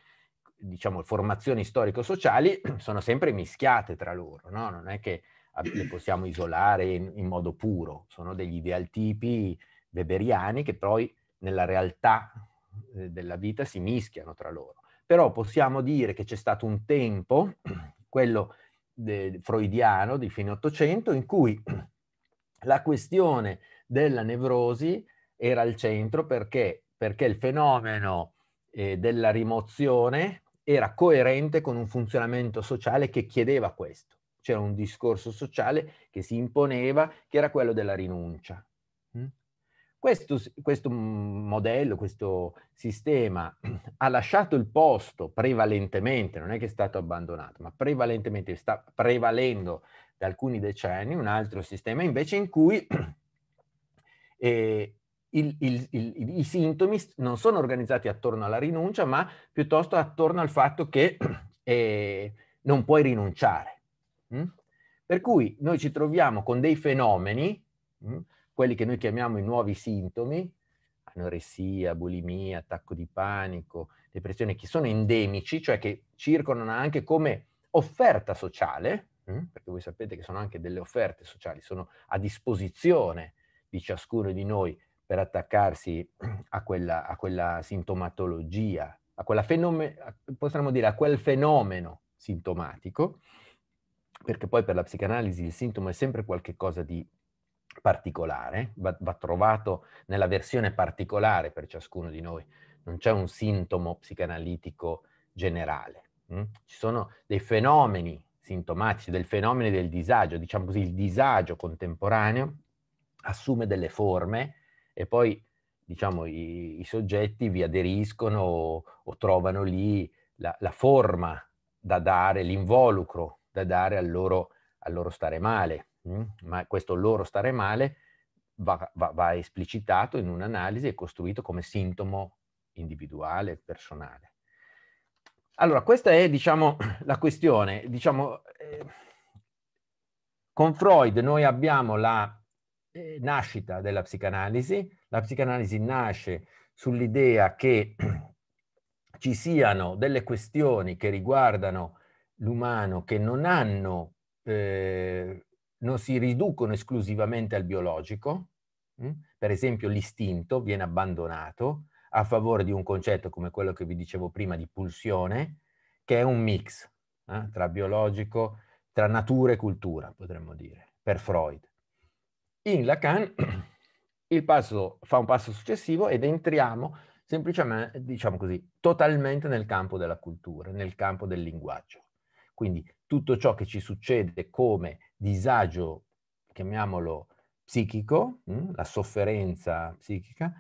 diciamo, formazioni storico-sociali <clears throat> sono sempre mischiate tra loro, no? non è che le possiamo isolare in, in modo puro, sono degli idealtipi weberiani che poi nella realtà eh, della vita si mischiano tra loro però possiamo dire che c'è stato un tempo, <clears throat> quello freudiano di fine Ottocento, in cui <clears throat> la questione della nevrosi era al centro perché, perché il fenomeno eh, della rimozione era coerente con un funzionamento sociale che chiedeva questo. C'era un discorso sociale che si imponeva, che era quello della rinuncia. Mm? Questo, questo mm, modello, questo sistema <clears throat> ha lasciato il posto prevalentemente, non è che è stato abbandonato, ma prevalentemente sta prevalendo da alcuni decenni un altro sistema invece in cui <clears throat> eh, il, il, il, i sintomi non sono organizzati attorno alla rinuncia, ma piuttosto attorno al fatto che <clears throat> eh, non puoi rinunciare. Mm? Per cui noi ci troviamo con dei fenomeni, mm, quelli che noi chiamiamo i nuovi sintomi, anoressia, bulimia, attacco di panico, depressione, che sono endemici, cioè che circolano anche come offerta sociale, mm? perché voi sapete che sono anche delle offerte sociali, sono a disposizione di ciascuno di noi per attaccarsi a quella, a quella sintomatologia, a, quella fenome- potremmo dire a quel fenomeno sintomatico, perché poi per la psicanalisi il sintomo è sempre qualcosa di particolare, va, va trovato nella versione particolare per ciascuno di noi, non c'è un sintomo psicanalitico generale. Mh? Mm? Ci sono dei fenomeni sintomatici, del fenomeno del disagio, diciamo così, il disagio contemporaneo assume delle forme e poi diciamo, i, i, soggetti vi aderiscono o, o trovano lì la, la, forma da dare, l'involucro da dare al loro, al loro stare male. Mm? ma questo loro stare male va, va, va esplicitato in un'analisi e costruito come sintomo individuale, personale. Allora, questa è, diciamo, <clears throat> la questione. Diciamo, eh, con Freud noi abbiamo la eh, nascita della psicanalisi. La psicanalisi nasce sull'idea che <clears throat> ci siano delle questioni che riguardano l'umano che non hanno eh, non si riducono esclusivamente al biologico, mm? per esempio l'istinto viene abbandonato a favore di un concetto come quello che vi dicevo prima di pulsione, che è un mix eh? tra biologico, tra natura e cultura, potremmo dire, per Freud. In Lacan <clears throat> il passo fa un passo successivo ed entriamo semplicemente, diciamo così, totalmente nel campo della cultura, nel campo del linguaggio. Quindi tutto ciò che ci succede come disagio, chiamiamolo psichico, mh, mm, la sofferenza psichica,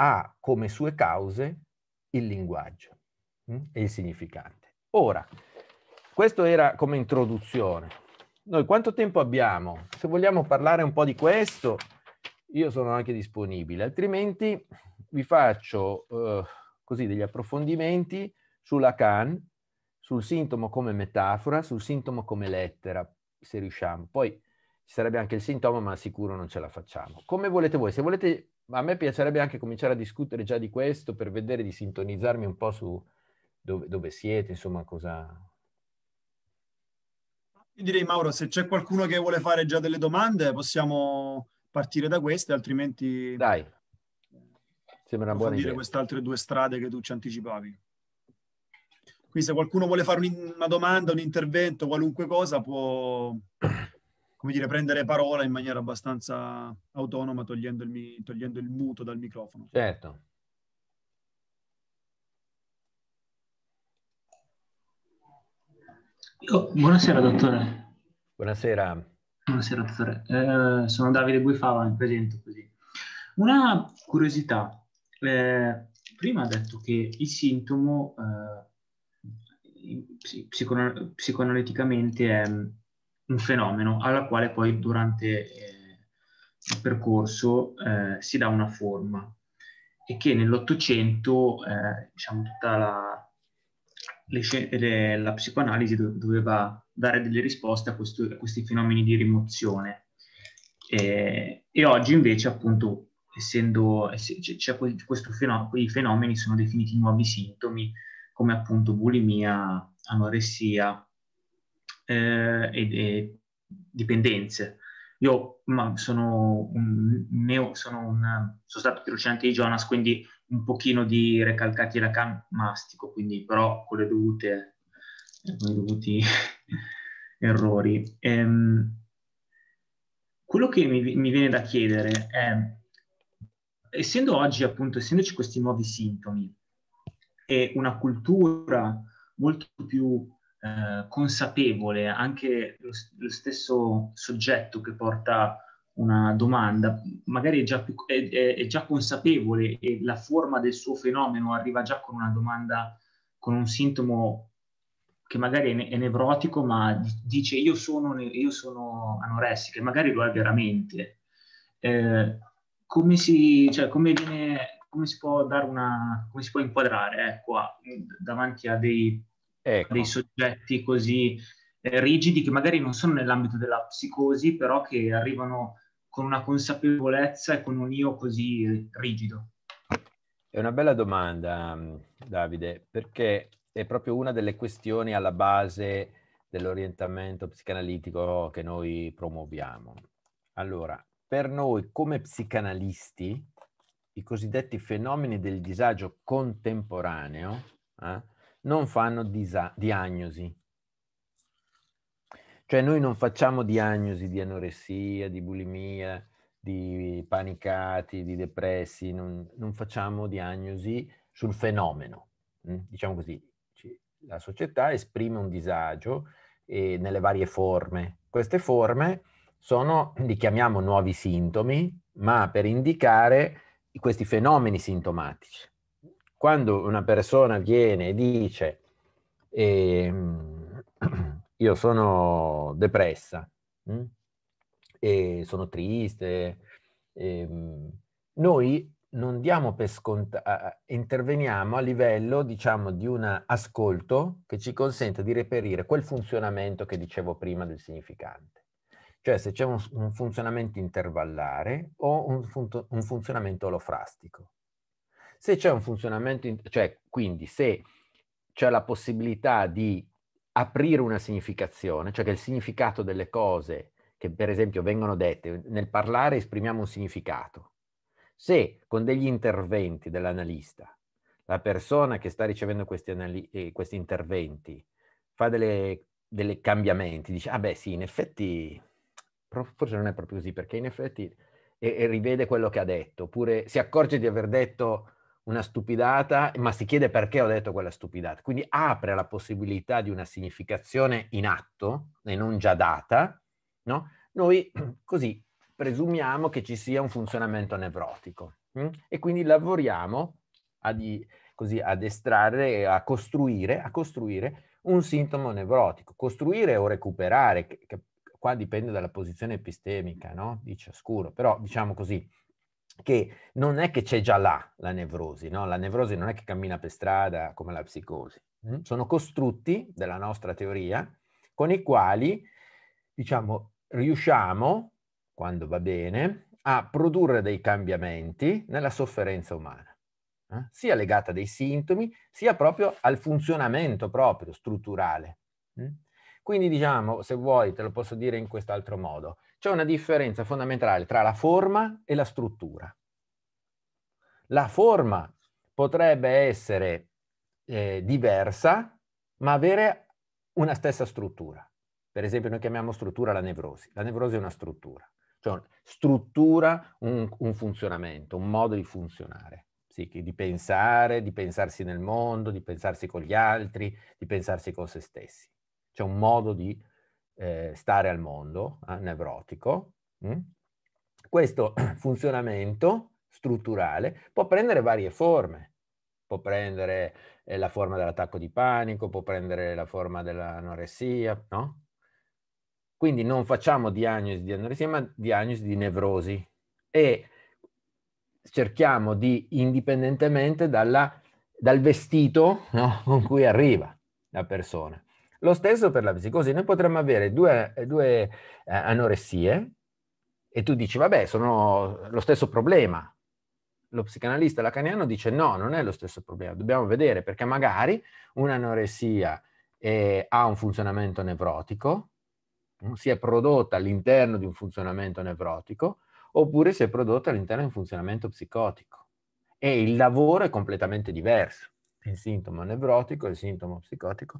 ha come sue cause il linguaggio mh, mm, e il significante. Ora, questo era come introduzione. Noi quanto tempo abbiamo? Se vogliamo parlare un po' di questo, io sono anche disponibile, altrimenti vi faccio eh, così degli approfondimenti sulla Lacan, sul sintomo come metafora, sul sintomo come lettera, se riusciamo. Poi ci sarebbe anche il sintomo, ma sicuro non ce la facciamo. Come volete voi, se volete, a me piacerebbe anche cominciare a discutere già di questo per vedere di sintonizzarmi un po' su dove, dove siete, insomma, cosa... Io direi Mauro, se c'è qualcuno che vuole fare già delle domande, possiamo partire da queste, altrimenti... Dai, sembra una buona idea. queste altre due strade che tu ci anticipavi. Quindi se qualcuno vuole fare una domanda, un intervento, qualunque cosa, può come dire, prendere parola in maniera abbastanza autonoma, togliendo il, mi- togliendo il muto dal microfono. Certo. Oh, buonasera, dottore. Buonasera. Buonasera, dottore. Eh, sono Davide Guifava, mi presento così. Una curiosità. Eh, prima ha detto che il sintomo... Eh, psicoanaliticamente è un fenomeno alla quale poi durante eh, il percorso eh, si dà una forma e che nell'Ottocento eh, diciamo, tutta la, le, la psicoanalisi do, doveva dare delle risposte a, questo, a questi fenomeni di rimozione. E, e oggi invece, appunto, essendo cioè, quei, fenomeni, quei fenomeni sono definiti nuovi sintomi come appunto bulimia, anoressia eh, e, e, dipendenze. Io sono, un neo, sono, un, sono stato tirocinante di Jonas, quindi un pochino di recalcati Lacan mastico, quindi però con le dovute, con i dovuti <laughs> errori. Ehm, quello che mi, mi, viene da chiedere è, essendo oggi appunto, essendoci questi nuovi sintomi, e una cultura molto più eh, consapevole, anche lo, lo, stesso soggetto che porta una domanda, magari è già, più, è, è, è già, consapevole e la forma del suo fenomeno arriva già con una domanda, con un sintomo che magari ne, è, nevrotico, ma dice io sono, io sono anoressica, e magari lo è veramente. Eh, come, si, cioè, come viene come si può dare una, come si può inquadrare ecco, davanti a dei, ecco. dei soggetti così eh, rigidi che magari non sono nell'ambito della psicosi, però che arrivano con una consapevolezza e con un io così rigido? È una bella domanda, mm, Davide, perché è proprio una delle questioni alla base dell'orientamento psicanalitico che noi promuoviamo. Allora, per noi come psicanalisti, i cosiddetti fenomeni del disagio contemporaneo eh, non fanno disa- diagnosi. Cioè noi non facciamo diagnosi di anoressia, di bulimia, di panicati, di depressi, non, non facciamo diagnosi sul fenomeno. Mm, diciamo così, la società esprime un disagio eh, nelle varie forme. Queste forme sono, li chiamiamo nuovi sintomi, ma per indicare questi fenomeni sintomatici. Quando una persona viene e dice eh, <clears throat> io sono depressa, mh? Mm, e sono triste, eh, noi non diamo per scontato, interveniamo a livello, diciamo, di un ascolto che ci consente di reperire quel funzionamento che dicevo prima del significante cioè se c'è un, un funzionamento intervallare o un, fun un funzionamento olofrastico. Se c'è un funzionamento, in, cioè quindi se c'è la possibilità di aprire una significazione, cioè che il significato delle cose che per esempio vengono dette, nel parlare esprimiamo un significato. Se con degli interventi dell'analista la persona che sta ricevendo questi, eh, questi interventi fa dei cambiamenti, dice, ah beh sì, in effetti forse non è proprio così, perché in effetti e, e rivede quello che ha detto, oppure si accorge di aver detto una stupidata, ma si chiede perché ho detto quella stupidata. Quindi apre la possibilità di una significazione in atto e non già data, no? Noi <clears throat> così presumiamo che ci sia un funzionamento nevrotico mh? Mm? e quindi lavoriamo ad, così, ad estrarre, a costruire, a costruire un sintomo nevrotico. Costruire o recuperare, che, che qua dipende dalla posizione epistemica no? di ciascuno, però diciamo così, che non è che c'è già là la nevrosi, no? la nevrosi non è che cammina per strada come la psicosi, mm? sono costrutti della nostra teoria con i quali, diciamo, riusciamo, quando va bene, a produrre dei cambiamenti nella sofferenza umana, eh? sia legata a dei sintomi, sia proprio al funzionamento proprio strutturale. Mm? Quindi diciamo, se vuoi, te lo posso dire in quest'altro modo, c'è una differenza fondamentale tra la forma e la struttura. La forma potrebbe essere eh, diversa, ma avere una stessa struttura. Per esempio noi chiamiamo struttura la nevrosi. La nevrosi è una struttura, cioè struttura un, un funzionamento, un modo di funzionare. Sì, di pensare, di pensarsi nel mondo, di pensarsi con gli altri, di pensarsi con se stessi c'è un modo di eh, stare al mondo eh, nevrotico. Mm? Questo <clears throat> funzionamento strutturale può prendere varie forme, può prendere eh, la forma dell'attacco di panico, può prendere la forma dell'anoressia, no? Quindi non facciamo diagnosi di anoressia, ma diagnosi di nevrosi e cerchiamo di, indipendentemente dalla, dal vestito no? <laughs> con cui arriva la persona. Lo stesso per la psicosi, noi potremmo avere due, due eh, anoressie e tu dici, vabbè, sono lo stesso problema. Lo psicanalista lacaniano dice no, non è lo stesso problema, dobbiamo vedere perché magari un'anoressia eh, ha un funzionamento nevrotico, mm, si è prodotta all'interno di un funzionamento nevrotico oppure si è prodotta all'interno di un funzionamento psicotico. E il lavoro è completamente diverso. Il sintomo nevrotico, il sintomo psicotico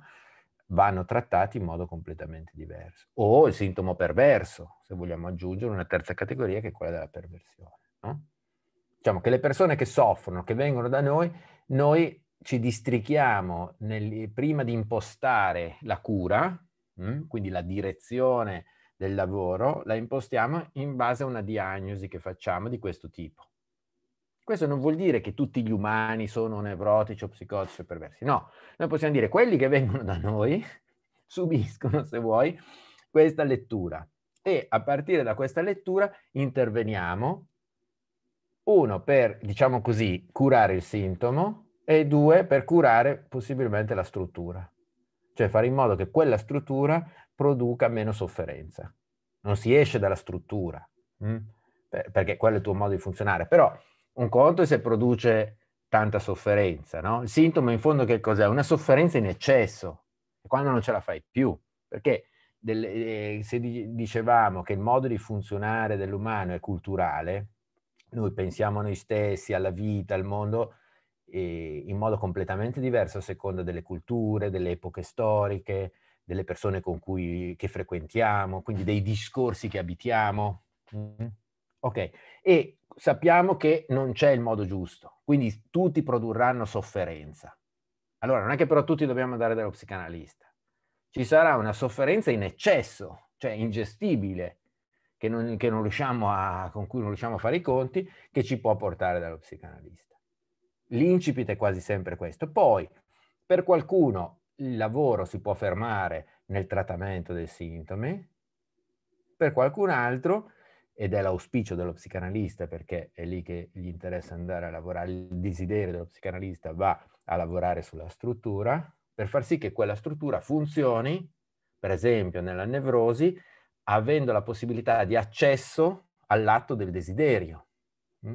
vanno trattati in modo completamente diverso. O il sintomo perverso, se vogliamo aggiungere una terza categoria che è quella della perversione. No? Diciamo che le persone che soffrono, che vengono da noi, noi ci districhiamo nel, prima di impostare la cura, mh, mm? quindi la direzione del lavoro, la impostiamo in base a una diagnosi che facciamo di questo tipo. Questo non vuol dire che tutti gli umani sono nevrotici o psicotici o perversi, no. Noi possiamo dire quelli che vengono da noi <laughs> subiscono, se vuoi, questa lettura e a partire da questa lettura interveniamo, uno per, diciamo così, curare il sintomo e due per curare possibilmente la struttura, cioè fare in modo che quella struttura produca meno sofferenza. Non si esce dalla struttura, mh? Mm? perché quello è il tuo modo di funzionare, però un conto è se produce tanta sofferenza, no? Il sintomo in fondo che cos'è? Una sofferenza in eccesso, quando non ce la fai più, perché del, eh, se dicevamo che il modo di funzionare dell'umano è culturale, noi pensiamo a noi stessi, alla vita, al mondo eh, in modo completamente diverso a seconda delle culture, delle epoche storiche, delle persone con cui che frequentiamo, quindi dei discorsi che abitiamo. Mm-hmm. Ok, e sappiamo che non c'è il modo giusto, quindi tutti produrranno sofferenza. Allora, non è che però tutti dobbiamo andare dallo psicanalista. Ci sarà una sofferenza in eccesso, cioè ingestibile, che non, che non a, con cui non riusciamo a fare i conti, che ci può portare dallo psicanalista. L'incipit è quasi sempre questo. Poi, per qualcuno il lavoro si può fermare nel trattamento dei sintomi, per qualcun altro ed è l'auspicio dello psicanalista perché è lì che gli interessa andare a lavorare, il desiderio dello psicanalista va a lavorare sulla struttura per far sì che quella struttura funzioni, per esempio nella nevrosi, avendo la possibilità di accesso all'atto del desiderio. Mm?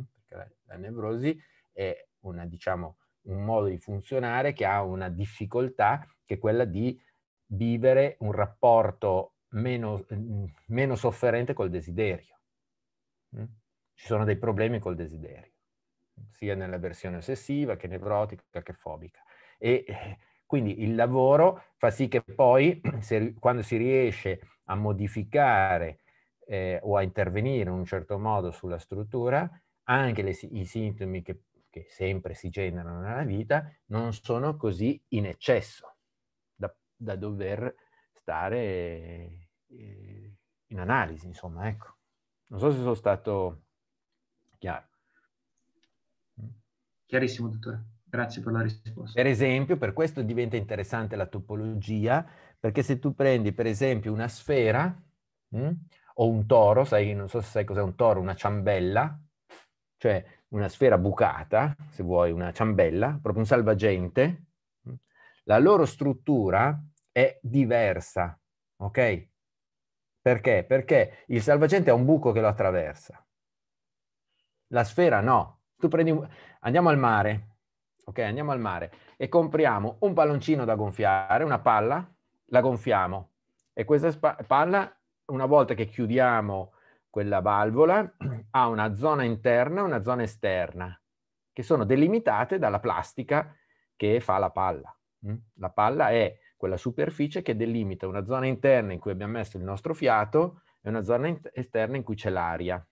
la, nevrosi è una, diciamo, un modo di funzionare che ha una difficoltà che è quella di vivere un rapporto meno, mm, meno sofferente col desiderio. Mm. Ci sono dei problemi col desiderio, sia nella versione ossessiva che nevrotica che fobica. E eh, quindi il lavoro fa sì che poi, <clears throat> se, quando si riesce a modificare eh, o a intervenire in un certo modo sulla struttura, anche le, i sintomi che, che sempre si generano nella vita non sono così in eccesso da, da dover stare eh, in analisi, insomma, ecco. Non so se sono stato chiaro. Chiarissimo, dottore. Grazie per la risposta. Per esempio, per questo diventa interessante la topologia, perché se tu prendi per esempio una sfera mh, mm, o un toro, sai, non so se sai cos'è un toro, una ciambella, cioè una sfera bucata, se vuoi, una ciambella, proprio un salvagente, mh, mm, la loro struttura è diversa, ok? Perché? Perché il salvagente ha un buco che lo attraversa. La sfera no. Tu prendi Andiamo al mare, ok? Andiamo al mare e compriamo un palloncino da gonfiare, una palla, la gonfiamo. E questa spa- palla, una volta che chiudiamo quella valvola, <clears throat> ha una zona interna e una zona esterna, che sono delimitate dalla plastica che fa la palla. Mm? La palla è quella superficie che delimita una zona interna in cui abbiamo messo il nostro fiato e una zona esterna in cui c'è l'aria.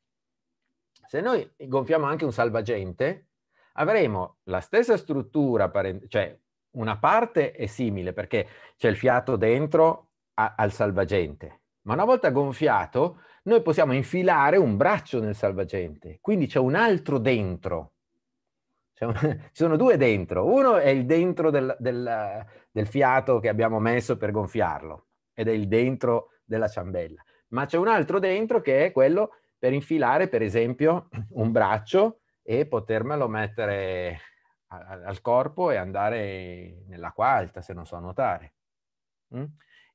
Se noi gonfiamo anche un salvagente, avremo la stessa struttura, cioè una parte è simile perché c'è il fiato dentro a, al salvagente, ma una volta gonfiato noi possiamo infilare un braccio nel salvagente, quindi c'è un altro dentro cioè, <laughs> ci sono due dentro. Uno è il dentro del, del, del fiato che abbiamo messo per gonfiarlo ed è il dentro della ciambella. Ma c'è un altro dentro che è quello per infilare, per esempio, <clears throat> un braccio e potermelo mettere al corpo e andare nell'acqua alta, se non so nuotare. Mm?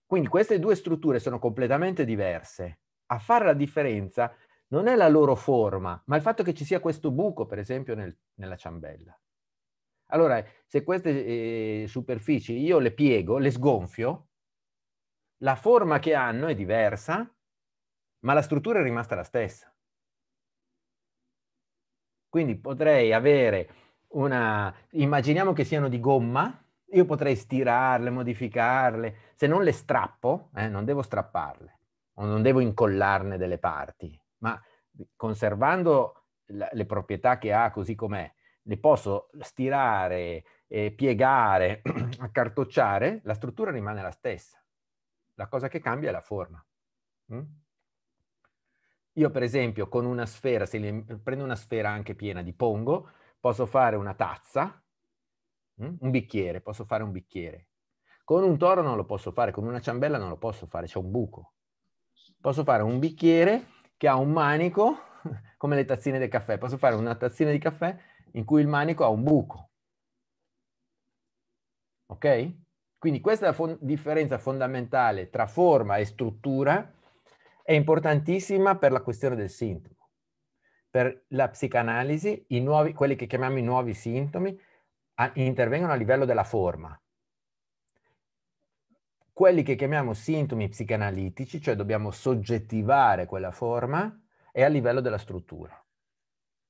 Quindi queste due strutture sono completamente diverse. A fare la differenza non è la loro forma, ma il fatto che ci sia questo buco, per esempio, nel, nella ciambella. Allora, se queste eh, superfici io le piego, le sgonfio, la forma che hanno è diversa, ma la struttura è rimasta la stessa. Quindi potrei avere una... immaginiamo che siano di gomma, io potrei stirarle, modificarle, se non le strappo, eh, non devo strapparle, o non devo incollarne delle parti, ma conservando le proprietà che ha così com'è, le posso stirare, eh, piegare, <clears throat> accartocciare, la struttura rimane la stessa. La cosa che cambia è la forma. Mm? Io per esempio con una sfera, se le, prendo una sfera anche piena di pongo, posso fare una tazza, mm? un bicchiere, posso fare un bicchiere. Con un toro non lo posso fare, con una ciambella non lo posso fare, c'è un buco. Posso fare un bicchiere che ha un manico <laughs> come le tazzine del caffè. Posso fare una tazzina di caffè in cui il manico ha un buco. Ok? Quindi questa è la fon- differenza fondamentale tra forma e struttura è importantissima per la questione del sintomo. Per la psicanalisi, nuovi, quelli che chiamiamo i nuovi sintomi, a- intervengono a livello della forma, quelli che chiamiamo sintomi psicanalitici, cioè dobbiamo soggettivare quella forma, è a livello della struttura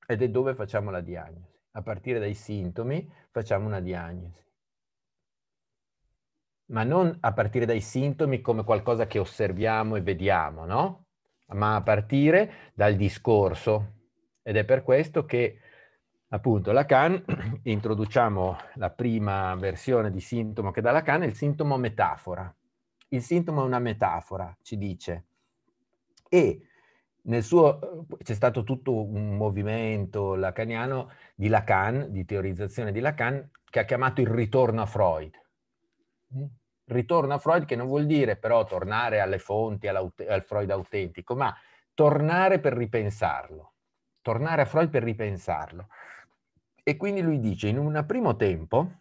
ed è dove facciamo la diagnosi. A partire dai sintomi facciamo una diagnosi. Ma non a partire dai sintomi come qualcosa che osserviamo e vediamo, no? Ma a partire dal discorso. Ed è per questo che appunto Lacan, <clears throat> introduciamo la prima versione di sintomo che dà Lacan, è il sintomo metafora il sintomo è una metafora, ci dice. E nel suo eh, c'è stato tutto un movimento lacaniano di Lacan, di teorizzazione di Lacan, che ha chiamato il ritorno a Freud. Mm? Ritorno a Freud che non vuol dire però tornare alle fonti, al Freud autentico, ma tornare per ripensarlo, tornare a Freud per ripensarlo. E quindi lui dice, in un primo tempo,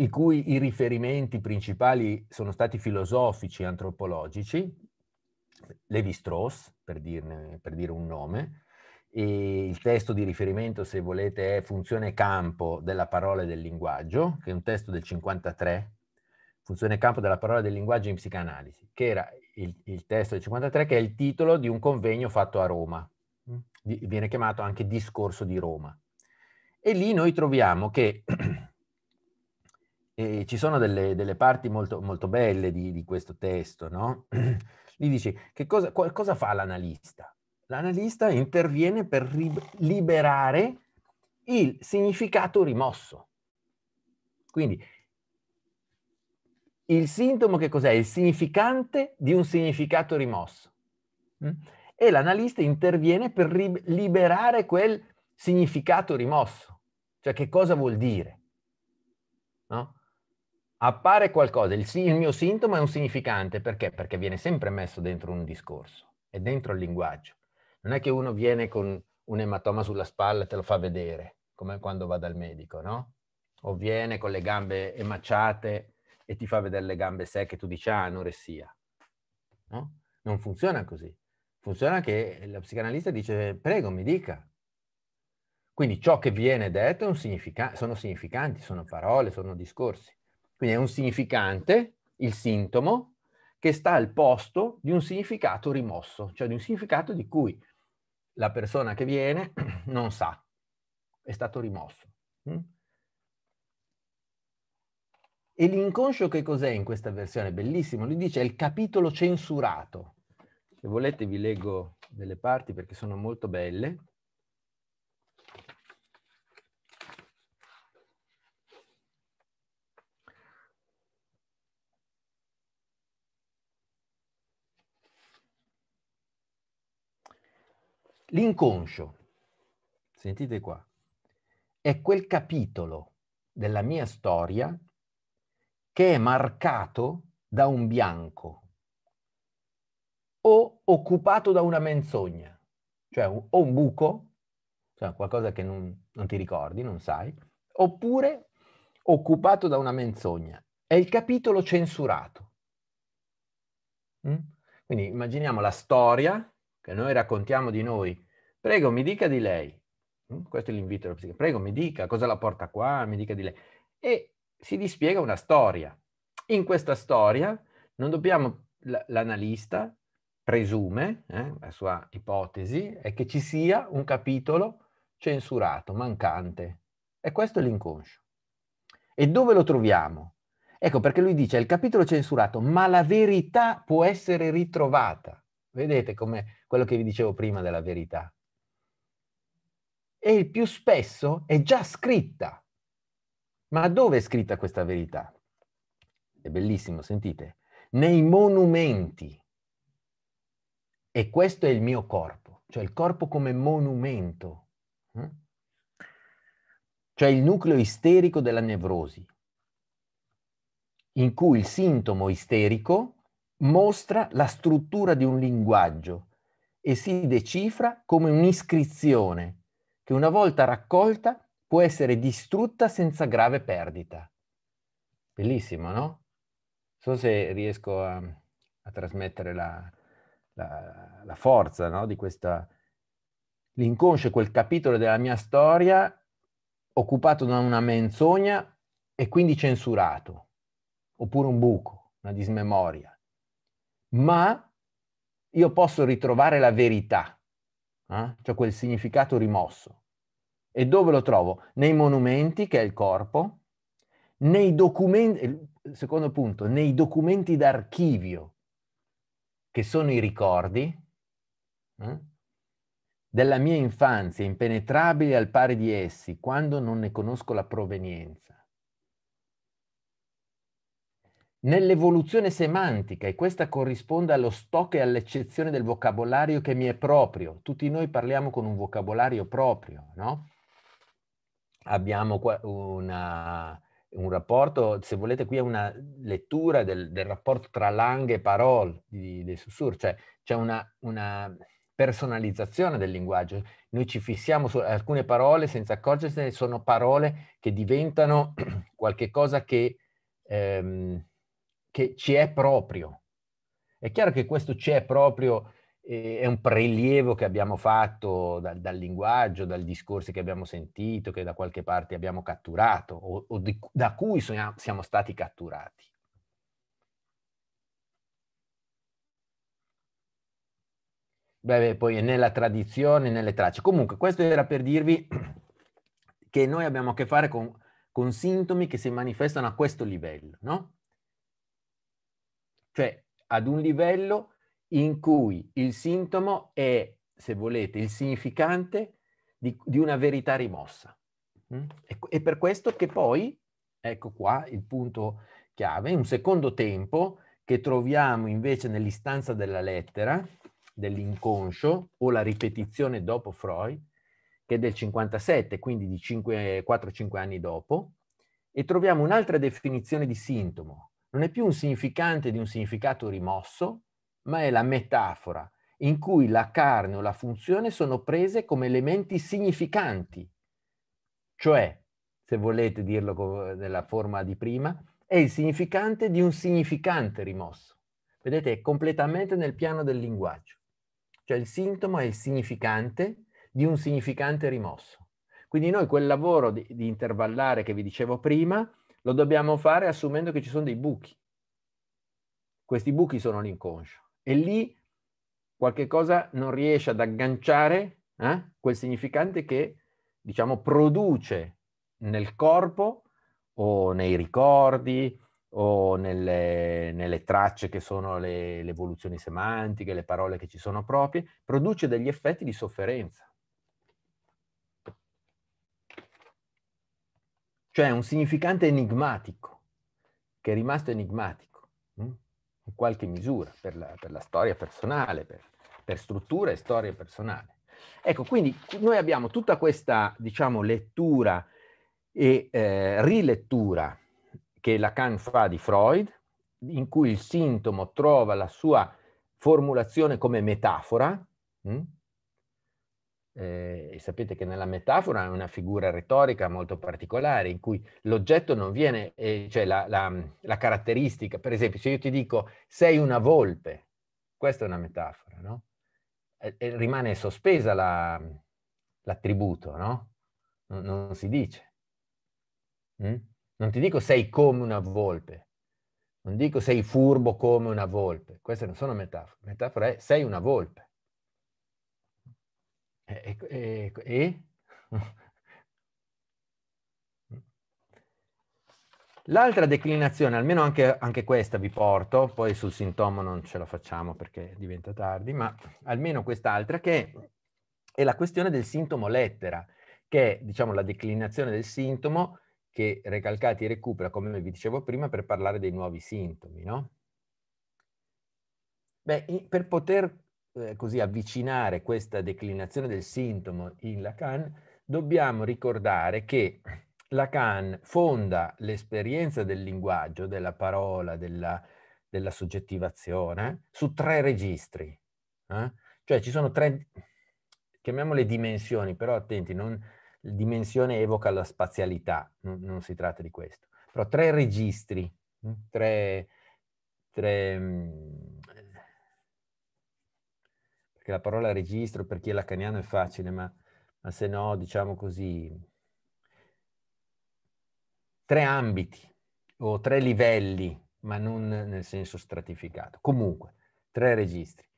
i cui i riferimenti principali sono stati filosofici, antropologici, Levi-Strauss, per, dirne, per dire un nome, e il testo di riferimento, se volete, è Funzione campo della parola e del linguaggio, che è un testo del 53, Funzione campo della parola e del linguaggio in psicanalisi, che era il, il testo del 53, che è il titolo di un convegno fatto a Roma, mm, viene chiamato anche Discorso di Roma. E lì noi troviamo che <clears throat> E ci sono delle, delle parti molto, molto belle di, di, questo testo, no? Lì <clears throat> dice, che cosa, cosa fa l'analista? L'analista interviene per ri- liberare il significato rimosso. Quindi, il sintomo che cos'è? Il significante di un significato rimosso. Mm? E l'analista interviene per ri- liberare quel significato rimosso. Cioè, che cosa vuol dire? No? appare qualcosa, il, il, mio sintomo è un significante, perché? Perché viene sempre messo dentro un discorso, è dentro il linguaggio. Non è che uno viene con un ematoma sulla spalla e te lo fa vedere, come quando va dal medico, no? O viene con le gambe emaciate e ti fa vedere le gambe secche e tu dici ah, anoressia. No? Non funziona così. Funziona che la psicanalista dice prego, mi dica, quindi ciò che viene detto è un significa- sono significanti, sono parole, sono discorsi. Quindi è un significante, il sintomo, che sta al posto di un significato rimosso, cioè di un significato di cui la persona che viene <clears throat> non sa, è stato rimosso. Mm? E l'inconscio che cos'è in questa versione? Bellissimo, lui dice è il capitolo censurato. Se volete vi leggo delle parti perché sono molto belle. L'inconscio, sentite qua, è quel capitolo della mia storia che è marcato da un bianco o occupato da una menzogna, cioè un, o un buco, cioè qualcosa che non, non ti ricordi, non sai, oppure occupato da una menzogna. È il capitolo censurato. Mm? Quindi immaginiamo la storia che noi raccontiamo di noi. Prego, mi dica di lei. Mm, questo è l'invito della psichiatria. Prego, mi dica cosa la porta qua, mi dica di lei. E si dispiega una storia. In questa storia non dobbiamo, l'analista presume, eh, la sua ipotesi, è che ci sia un capitolo censurato, mancante. E questo è l'inconscio. E dove lo troviamo? Ecco perché lui dice, il capitolo censurato, ma la verità può essere ritrovata. Vedete come quello che vi dicevo prima della verità. E il più spesso è già scritta. Ma dove è scritta questa verità? È bellissimo, sentite. Nei monumenti. E questo è il mio corpo, cioè il corpo come monumento. Eh? Cioè il nucleo isterico della nevrosi, in cui il sintomo isterico mostra la struttura di un linguaggio e si decifra come un'iscrizione che una volta raccolta può essere distrutta senza grave perdita. Bellissimo, no? Non so se riesco a, a trasmettere la, la, la forza no? di questa... L'inconscio è quel capitolo della mia storia occupato da una menzogna e quindi censurato, oppure un buco, una dismemoria. Ma io posso ritrovare la verità, eh? cioè quel significato rimosso. E dove lo trovo? Nei monumenti, che è il corpo, nei documenti, secondo punto, nei documenti d'archivio, che sono i ricordi eh? della mia infanzia, impenetrabili al pari di essi, quando non ne conosco la provenienza. Nell'evoluzione semantica, e questa corrisponde allo stock e all'eccezione del vocabolario che mi è proprio, tutti noi parliamo con un vocabolario proprio, no? Abbiamo una, un rapporto, se volete qui è una lettura del, del rapporto tra langhe e parole di, dei sussurri, cioè c'è una, una personalizzazione del linguaggio. Noi ci fissiamo su alcune parole senza accorgersene, sono parole che diventano <clears throat> qualche cosa che ehm, che ci è proprio. È chiaro che questo ci è proprio eh, è un prelievo che abbiamo fatto dal, dal linguaggio, dal discorso che abbiamo sentito, che da qualche parte abbiamo catturato o, o di, da cui sono, siamo stati catturati. Beh, poi è nella tradizione, nelle tracce. Comunque, questo era per dirvi che noi abbiamo a che fare con, con sintomi che si manifestano a questo livello, no? cioè ad un livello in cui il sintomo è, se volete, il significante di, di una verità rimossa. Mm? e per questo che poi, ecco qua il punto chiave, un secondo tempo che troviamo invece nell'istanza della lettera, dell'inconscio o la ripetizione dopo Freud, che è del 57, quindi di 4-5 anni dopo, e troviamo un'altra definizione di sintomo, non è più un significante di un significato rimosso, ma è la metafora in cui la carne o la funzione sono prese come elementi significanti. Cioè, se volete dirlo nella forma di prima, è il significante di un significante rimosso. Vedete, è completamente nel piano del linguaggio. Cioè il sintomo è il significante di un significante rimosso. Quindi noi quel lavoro di, di intervallare che vi dicevo prima lo dobbiamo fare assumendo che ci sono dei buchi. Questi buchi sono l'inconscio. E lì qualche cosa non riesce ad agganciare eh, quel significante che, diciamo, produce nel corpo o nei ricordi o nelle, nelle tracce che sono le, le evoluzioni semantiche, le parole che ci sono proprie, produce degli effetti di sofferenza. cioè un significante enigmatico, che è rimasto enigmatico, mm? in qualche misura, per la, per la storia personale, per, per struttura e storia personale. Ecco, quindi noi abbiamo tutta questa, diciamo, lettura e eh, rilettura che Lacan fa di Freud, in cui il sintomo trova la sua formulazione come metafora, mh? Mm? eh, e sapete che nella metafora è una figura retorica molto particolare in cui l'oggetto non viene, eh, cioè la, la, la, caratteristica, per esempio se io ti dico sei una volpe, questa è una metafora, no? E, e rimane sospesa la, l'attributo, no? Non, non si dice. Mm? Non ti dico sei come una volpe, non dico sei furbo come una volpe, queste non sono metafore, metafora è sei una volpe. E? e, e? L'altra declinazione, almeno anche, anche, questa vi porto, poi sul sintomo non ce la facciamo perché diventa tardi, ma almeno quest'altra che è la questione del sintomo lettera, che è diciamo, la declinazione del sintomo che Recalcati recupera, come vi dicevo prima, per parlare dei nuovi sintomi. No? Beh, per poter eh, così avvicinare questa declinazione del sintomo in Lacan, dobbiamo ricordare che Lacan fonda l'esperienza del linguaggio, della parola, della, della soggettivazione, eh, su tre registri. Eh? Cioè ci sono tre, chiamiamole dimensioni, però attenti, non, dimensione evoca la spazialità, non, non, si tratta di questo. Però tre registri, mm, tre, tre mm, che la parola registro per chi è lacaniano è facile, ma, ma se no, diciamo così, tre ambiti o tre livelli, ma non nel senso stratificato. Comunque, tre registri.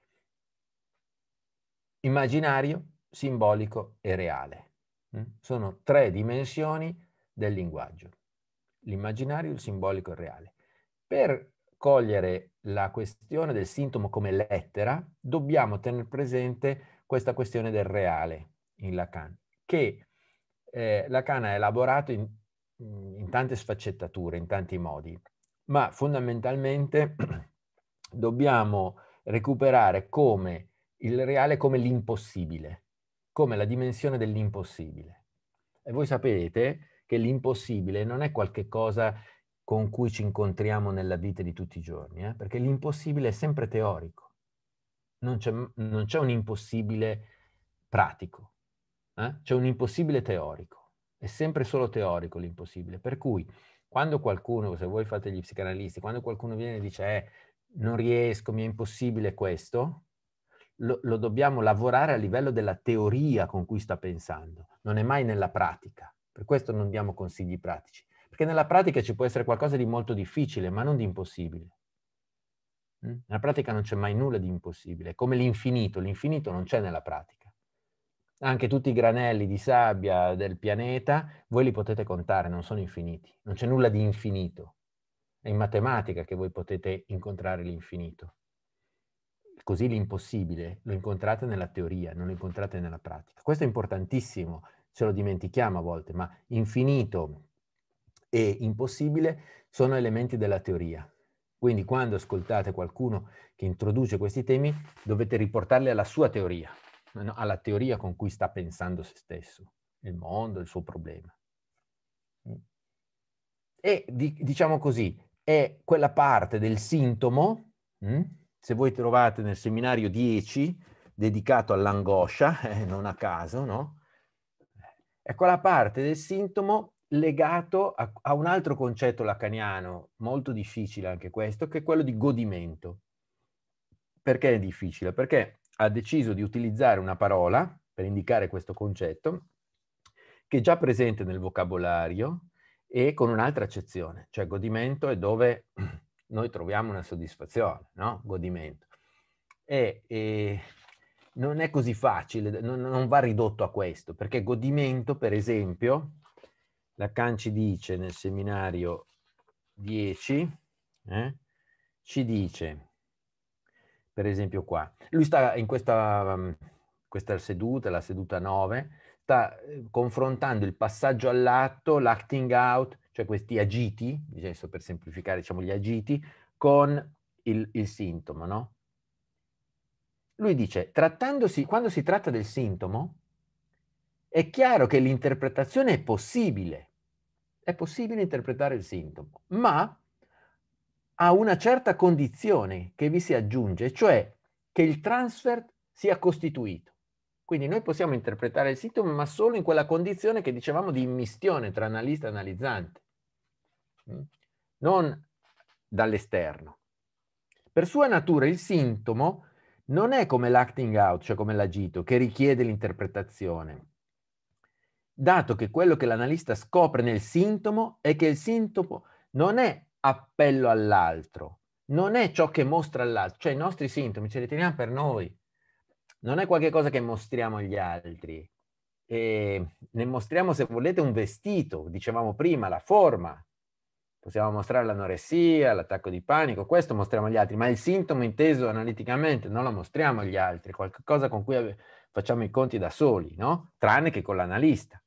Immaginario, simbolico e reale. Mm? Sono tre dimensioni del linguaggio. L'immaginario, il simbolico e il reale. Per cogliere la questione del sintomo come lettera, dobbiamo tenere presente questa questione del reale in Lacan, che eh, Lacan ha elaborato in, in tante sfaccettature, in tanti modi, ma fondamentalmente <clears throat> dobbiamo recuperare come il reale come l'impossibile, come la dimensione dell'impossibile. E voi sapete che l'impossibile non è qualche cosa con cui ci incontriamo nella vita di tutti i giorni, eh? perché l'impossibile è sempre teorico, non c'è, non c'è un impossibile pratico, eh? c'è un impossibile teorico, è sempre solo teorico l'impossibile, per cui quando qualcuno, se voi fate gli psicanalisti, quando qualcuno viene e dice eh, non riesco, mi è impossibile questo, lo, lo dobbiamo lavorare a livello della teoria con cui sta pensando, non è mai nella pratica, per questo non diamo consigli pratici perché nella pratica ci può essere qualcosa di molto difficile, ma non di impossibile. Mm? Nella pratica non c'è mai nulla di impossibile, come l'infinito, l'infinito non c'è nella pratica. Anche tutti i granelli di sabbia del pianeta, voi li potete contare, non sono infiniti, non c'è nulla di infinito. È in matematica che voi potete incontrare l'infinito. Così l'impossibile lo incontrate nella teoria, non lo incontrate nella pratica. Questo è importantissimo, ce lo dimentichiamo a volte, ma infinito e impossibile sono elementi della teoria. Quindi quando ascoltate qualcuno che introduce questi temi, dovete riportarli alla sua teoria, alla teoria con cui sta pensando se stesso, il mondo, il suo problema. E diciamo così, è quella parte del sintomo, hm? se voi trovate nel seminario 10, dedicato all'angoscia, <laughs> eh, non a caso, no? È ecco, quella parte del sintomo legato a, a, un altro concetto lacaniano, molto difficile anche questo, che è quello di godimento. Perché è difficile? Perché ha deciso di utilizzare una parola per indicare questo concetto che è già presente nel vocabolario e con un'altra accezione, cioè godimento è dove <clears throat> noi troviamo una soddisfazione, no? Godimento. E, e non è così facile, non, non va ridotto a questo, perché godimento, per esempio, Lacan ci dice nel seminario 10, eh, ci dice, per esempio qua, lui sta in questa, mm, questa seduta, la seduta 9, sta eh, confrontando il passaggio all'atto, l'acting out, cioè questi agiti, adesso per semplificare diciamo gli agiti, con il, il sintomo, no? Lui dice, quando si tratta del sintomo, è chiaro che l'interpretazione è possibile, è possibile interpretare il sintomo, ma a una certa condizione che vi si aggiunge, cioè che il transfert sia costituito. Quindi noi possiamo interpretare il sintomo, ma solo in quella condizione che dicevamo di immistione tra analista e analizzante, mm, non dall'esterno. Per sua natura il sintomo non è come l'acting out, cioè come l'agito, che richiede l'interpretazione, dato che quello che l'analista scopre nel sintomo è che il sintomo non è appello all'altro, non è ciò che mostra all'altro, cioè i nostri sintomi ce li teniamo per noi, non è qualcosa che mostriamo agli altri. E ne mostriamo, se volete, un vestito, dicevamo prima, la forma. Possiamo mostrare l'anoressia, l'attacco di panico, questo mostriamo agli altri, ma il sintomo inteso analiticamente non lo mostriamo agli altri, qualcosa con cui facciamo i conti da soli, no? Tranne che con l'analista.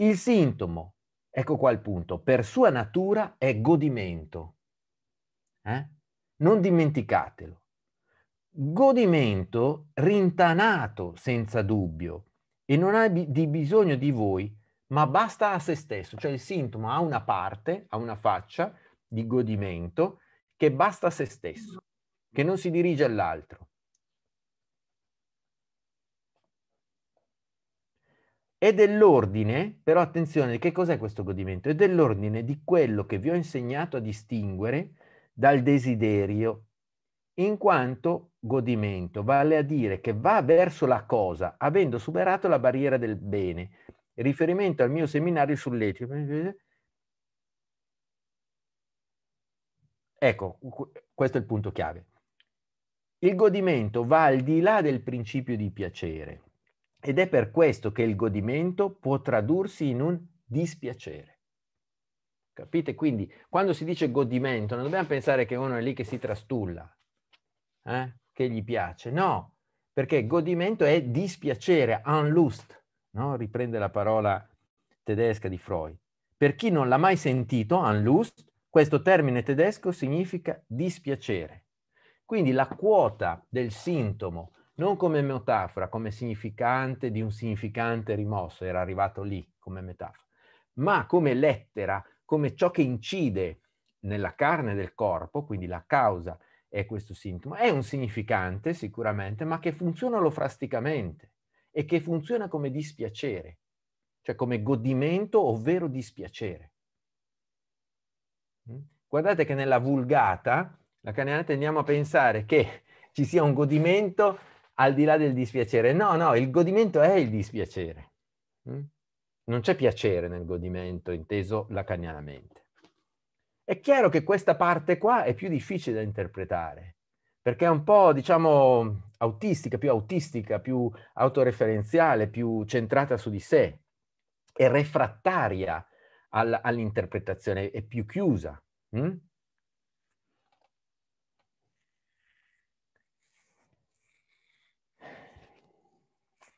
Il sintomo, ecco qua il punto, per sua natura è godimento. Eh? Non dimenticatelo. Godimento rintanato senza dubbio e non ha di bisogno di voi, ma basta a se stesso. Cioè il sintomo ha una parte, ha una faccia di godimento che basta a se stesso, che non si dirige all'altro. è dell'ordine, però attenzione, che cos'è questo godimento? È dell'ordine di quello che vi ho insegnato a distinguere dal desiderio, in quanto godimento, vale a dire che va verso la cosa, avendo superato la barriera del bene. Riferimento al mio seminario sull'etica. Ecco, questo è il punto chiave. Il godimento va al di là del principio di piacere ed è per questo che il godimento può tradursi in un dispiacere. Capite? Quindi quando si dice godimento non dobbiamo pensare che uno è lì che si trastulla, eh? che gli piace. No, perché godimento è dispiacere, unlust, no? riprende la parola tedesca di Freud. Per chi non l'ha mai sentito, unlust, questo termine tedesco significa dispiacere. Quindi la quota del sintomo non come metafora, come significante di un significante rimosso, era arrivato lì come metafora, ma come lettera, come ciò che incide nella carne del corpo, quindi la causa è questo sintomo, è un significante sicuramente, ma che funziona lofrasticamente e che funziona come dispiacere, cioè come godimento, ovvero dispiacere. Mm? Guardate che nella vulgata, la caneana tendiamo a pensare che ci sia un godimento al di là del dispiacere. No, no, il godimento è il dispiacere. Mm? Non c'è piacere nel godimento, inteso lacanianamente. È chiaro che questa parte qua è più difficile da interpretare, perché è un po', diciamo, autistica, più autistica, più autoreferenziale, più centrata su di sé, è refrattaria all'interpretazione, è più chiusa. Mh? Mm?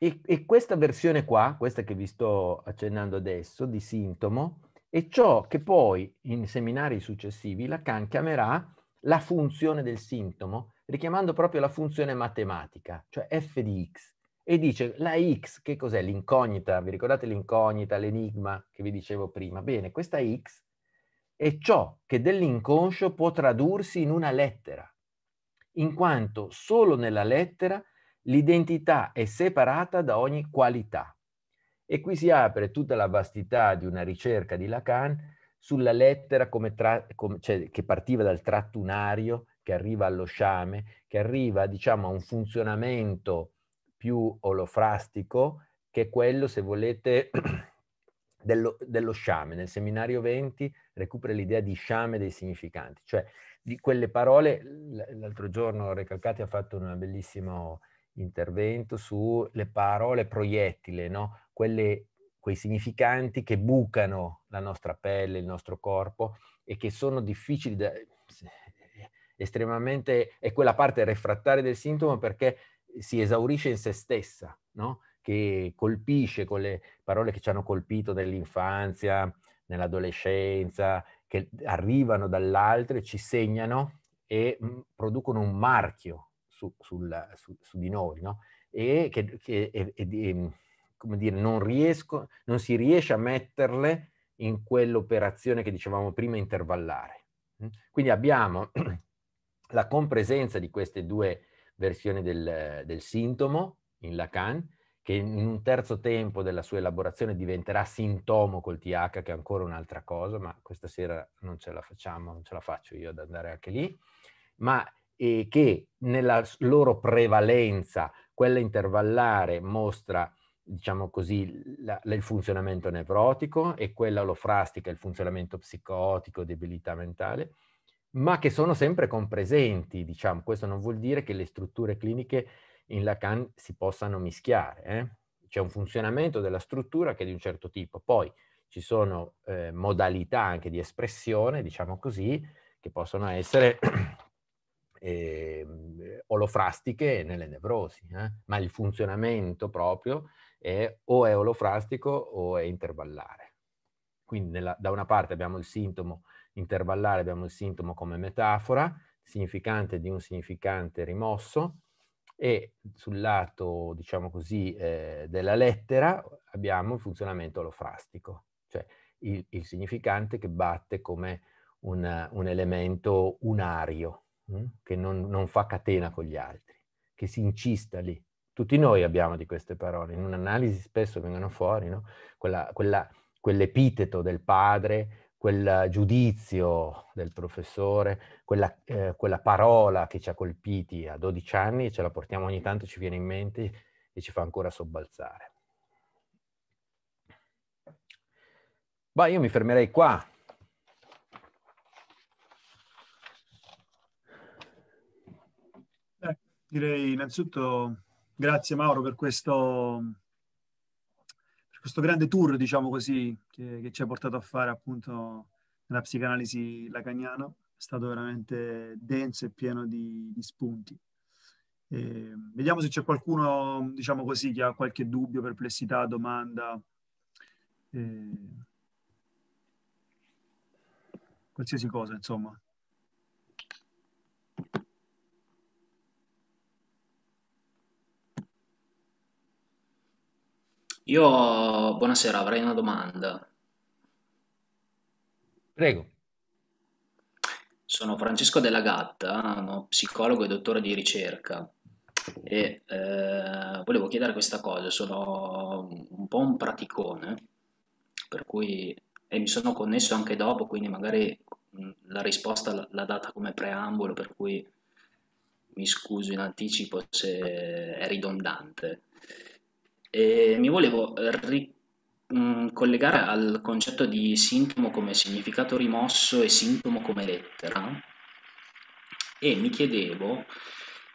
E, e, questa versione qua, questa che vi sto accennando adesso, di sintomo, è ciò che poi in seminari successivi Lacan chiamerà la funzione del sintomo, richiamando proprio la funzione matematica, cioè f di x. E dice la x, che cos'è? L'incognita, vi ricordate l'incognita, l'enigma che vi dicevo prima? Bene, questa x è ciò che dell'inconscio può tradursi in una lettera, in quanto solo nella lettera l'identità è separata da ogni qualità. E qui si apre tutta la vastità di una ricerca di Lacan sulla lettera come tra, come, cioè, che partiva dal trattunario, che arriva allo sciame, che arriva diciamo, a un funzionamento più olofrastico, che è quello, se volete, <clears throat> dello, dello sciame. Nel seminario 20 recupera l'idea di sciame dei significanti, cioè di quelle parole, l'altro giorno Recalcati ha fatto un bellissimo intervento sulle parole proiettile, no? Quelle, quei significanti che bucano la nostra pelle, il nostro corpo e che sono difficili da... estremamente... è quella parte refrattaria del sintomo perché si esaurisce in se stessa, no? che colpisce con le parole che ci hanno colpito nell'infanzia, nell'adolescenza, che arrivano dall'altro e ci segnano e producono un marchio su, sulla, su, su di noi, no? E che, che e, e, mm, come dire, non, riesco, non si riesce a metterle in quell'operazione che dicevamo prima intervallare. Mm? Quindi abbiamo <clears throat> la compresenza di queste due versioni del, del sintomo in Lacan, che in un terzo tempo della sua elaborazione diventerà sintomo col TH, che è ancora un'altra cosa, ma questa sera non ce la facciamo, non ce la faccio io ad andare anche lì, ma e che nella loro prevalenza, quella intervallare mostra diciamo così, la, il funzionamento nevrotico e quella olofrastica, il funzionamento psicotico, debilità mentale, ma che sono sempre compresenti, diciamo. Questo non vuol dire che le strutture cliniche in Lacan si possano mischiare. Eh? C'è un funzionamento della struttura che è di un certo tipo. Poi ci sono eh, modalità anche di espressione, diciamo così, che possono essere eh, olofrastiche nelle nevrosi, eh? ma il funzionamento proprio è o è olofrastico o è intervallare. Quindi nella, da una parte abbiamo il sintomo intervallare, abbiamo il sintomo come metafora, significante di un significante rimosso, e sul lato, diciamo così, eh, della lettera abbiamo il funzionamento olofrastico, cioè il, il significante che batte come una, un elemento unario, Mm, che non, non, fa catena con gli altri, che si incista lì. Tutti noi abbiamo di queste parole, in un'analisi spesso vengono fuori, no? quella, quella, quell'epiteto del padre, quel giudizio del professore, quella, eh, quella, parola che ci ha colpiti a 12 anni e ce la portiamo ogni tanto, ci viene in mente e ci fa ancora sobbalzare. Bah, io mi fermerei qua, direi innanzitutto grazie Mauro per questo, per questo grande tour, diciamo così, che, che, ci ha portato a fare appunto nella psicanalisi lacaniana. È stato veramente denso e pieno di, di spunti. E vediamo se c'è qualcuno, diciamo così, che ha qualche dubbio, perplessità, domanda. E... Qualsiasi cosa, insomma. Io, buonasera, avrei una domanda. Prego. Sono Francesco Della Gatta, uno psicologo e dottore di ricerca e eh, volevo chiedere questa cosa, sono un po' un praticone, per cui e mi sono connesso anche dopo, quindi magari mm, la risposta l'ha data come preambolo, per cui mi scuso in anticipo se è ridondante. E mi volevo eh, ricollegare mm, al concetto di sintomo come significato rimosso e sintomo come lettera e mi chiedevo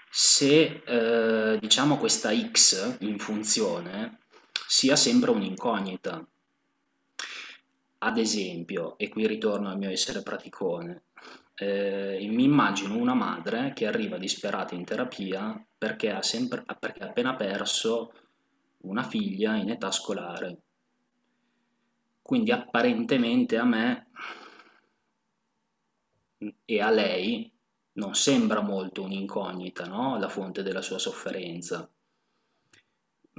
se eh, diciamo questa x in funzione sia sempre un'incognita. Ad esempio, e qui ritorno al mio essere praticone, eh, mi immagino una madre che arriva disperata in terapia perché ha, sempre, perché ha appena perso una figlia in età scolare. Quindi apparentemente a me e a lei non sembra molto un'incognita no? la fonte della sua sofferenza.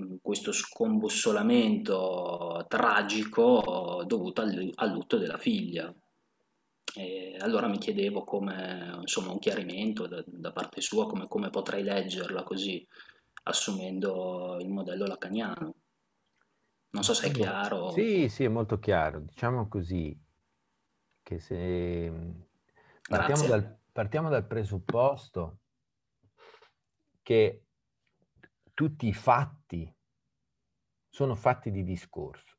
Mm, questo scombussolamento tragico dovuto al, al lutto della figlia. E allora mi chiedevo come, insomma, un chiarimento da, da parte sua, come, come potrei leggerla così assumendo il modello lacaniano. Non so se è esatto. chiaro. Sì, sì, è molto chiaro. Diciamo così che se mm, partiamo dal, partiamo dal presupposto che tutti i fatti sono fatti di discorso.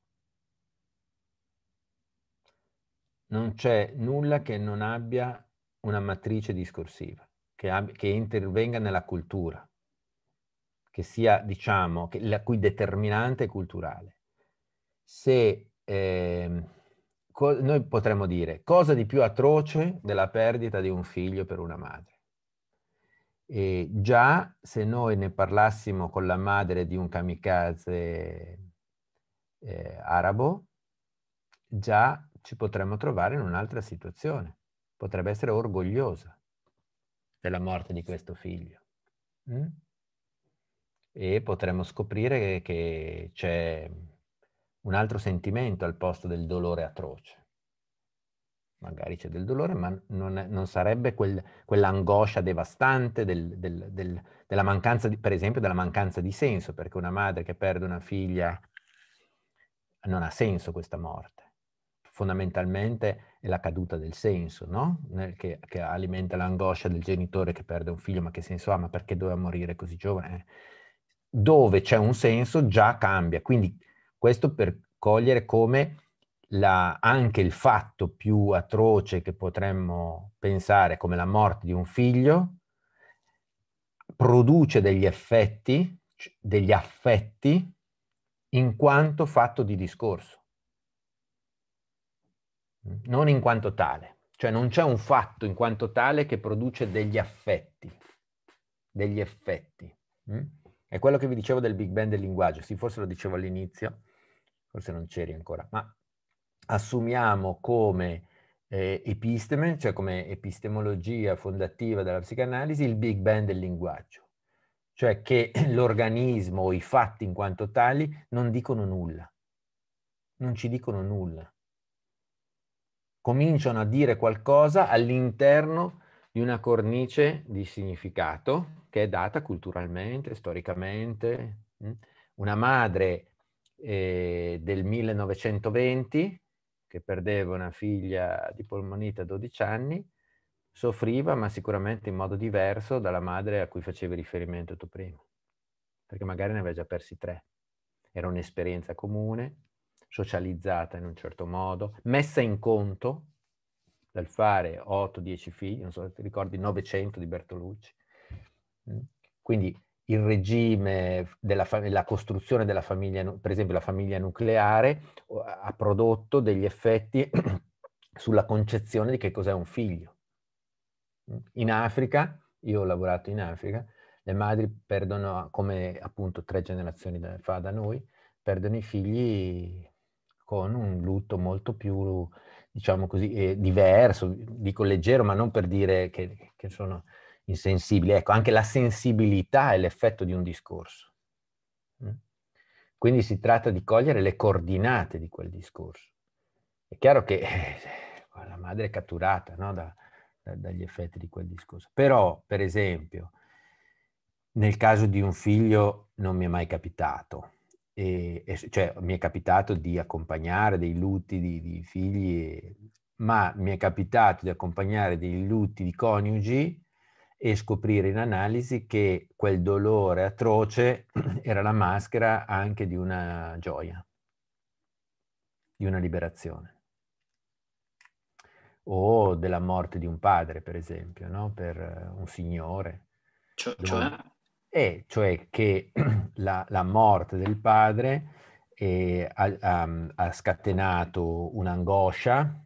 Non c'è nulla che non abbia una matrice discorsiva, che, ab- che intervenga nella cultura che sia, diciamo, che, la cui determinante è culturale. Se eh, noi potremmo dire cosa di più atroce della perdita di un figlio per una madre. E già se noi ne parlassimo con la madre di un kamikaze eh, arabo, già ci potremmo trovare in un'altra situazione. Potrebbe essere orgogliosa della morte di questo figlio. Mm? e potremmo scoprire che c'è un altro sentimento al posto del dolore atroce. Magari c'è del dolore, ma non, è, non sarebbe quel, quell'angoscia devastante del, del, del, della mancanza, di, per esempio, della mancanza di senso, perché una madre che perde una figlia non ha senso questa morte. Fondamentalmente è la caduta del senso, no? che, che alimenta l'angoscia del genitore che perde un figlio, ma che senso ha? Ma perché doveva morire così giovane? Eh? dove c'è un senso già cambia. Quindi questo per cogliere come la, anche il fatto più atroce che potremmo pensare come la morte di un figlio produce degli effetti, degli affetti in quanto fatto di discorso, non in quanto tale. Cioè non c'è un fatto in quanto tale che produce degli affetti, degli effetti. Mm? È quello che vi dicevo del Big Bang del linguaggio, sì, forse lo dicevo all'inizio, forse non c'eri ancora, ma assumiamo come eh, episteme, cioè come epistemologia fondativa della psicanalisi, il Big Bang del linguaggio, cioè che <clears throat> l'organismo o i fatti in quanto tali non dicono nulla, non ci dicono nulla. Cominciano a dire qualcosa all'interno di una cornice di significato che è data culturalmente, storicamente. Mm? Una madre eh, del 1920 che perdeva una figlia di polmonite a 12 anni soffriva, ma sicuramente in modo diverso dalla madre a cui facevi riferimento tu prima, perché magari ne aveva già persi tre. Era un'esperienza comune, socializzata in un certo modo, messa in conto dal fare 8-10 figli, non so se ti ricordi, 900 di Bertolucci, Mm. Quindi il regime della la costruzione della famiglia, per esempio la famiglia nucleare, ha prodotto degli effetti <coughs> sulla concezione di che cos'è un figlio. Mm. In Africa, io ho lavorato in Africa, le madri perdono, come appunto tre generazioni fa da noi, perdono i figli con un lutto molto più, diciamo così, eh, diverso, dico leggero, ma non per dire che, che sono insensibili. Ecco, anche la sensibilità è l'effetto di un discorso. Mm? Quindi si tratta di cogliere le coordinate di quel discorso. È chiaro che eh, <laughs> la madre è catturata no? da, da, dagli effetti di quel discorso. Però, per esempio, nel caso di un figlio non mi è mai capitato. E, e, cioè, mi è capitato di accompagnare dei lutti di, di figli, ma mi è capitato di accompagnare dei lutti di coniugi e scoprire in analisi che quel dolore atroce <clears throat> era la maschera anche di una gioia, di una liberazione o della morte di un padre, per esempio, no? per eh, un signore. Cioè? Dove... Cioè? Eh, cioè che <clears throat> la, la, morte del padre eh, ha, ha, ha, scatenato un'angoscia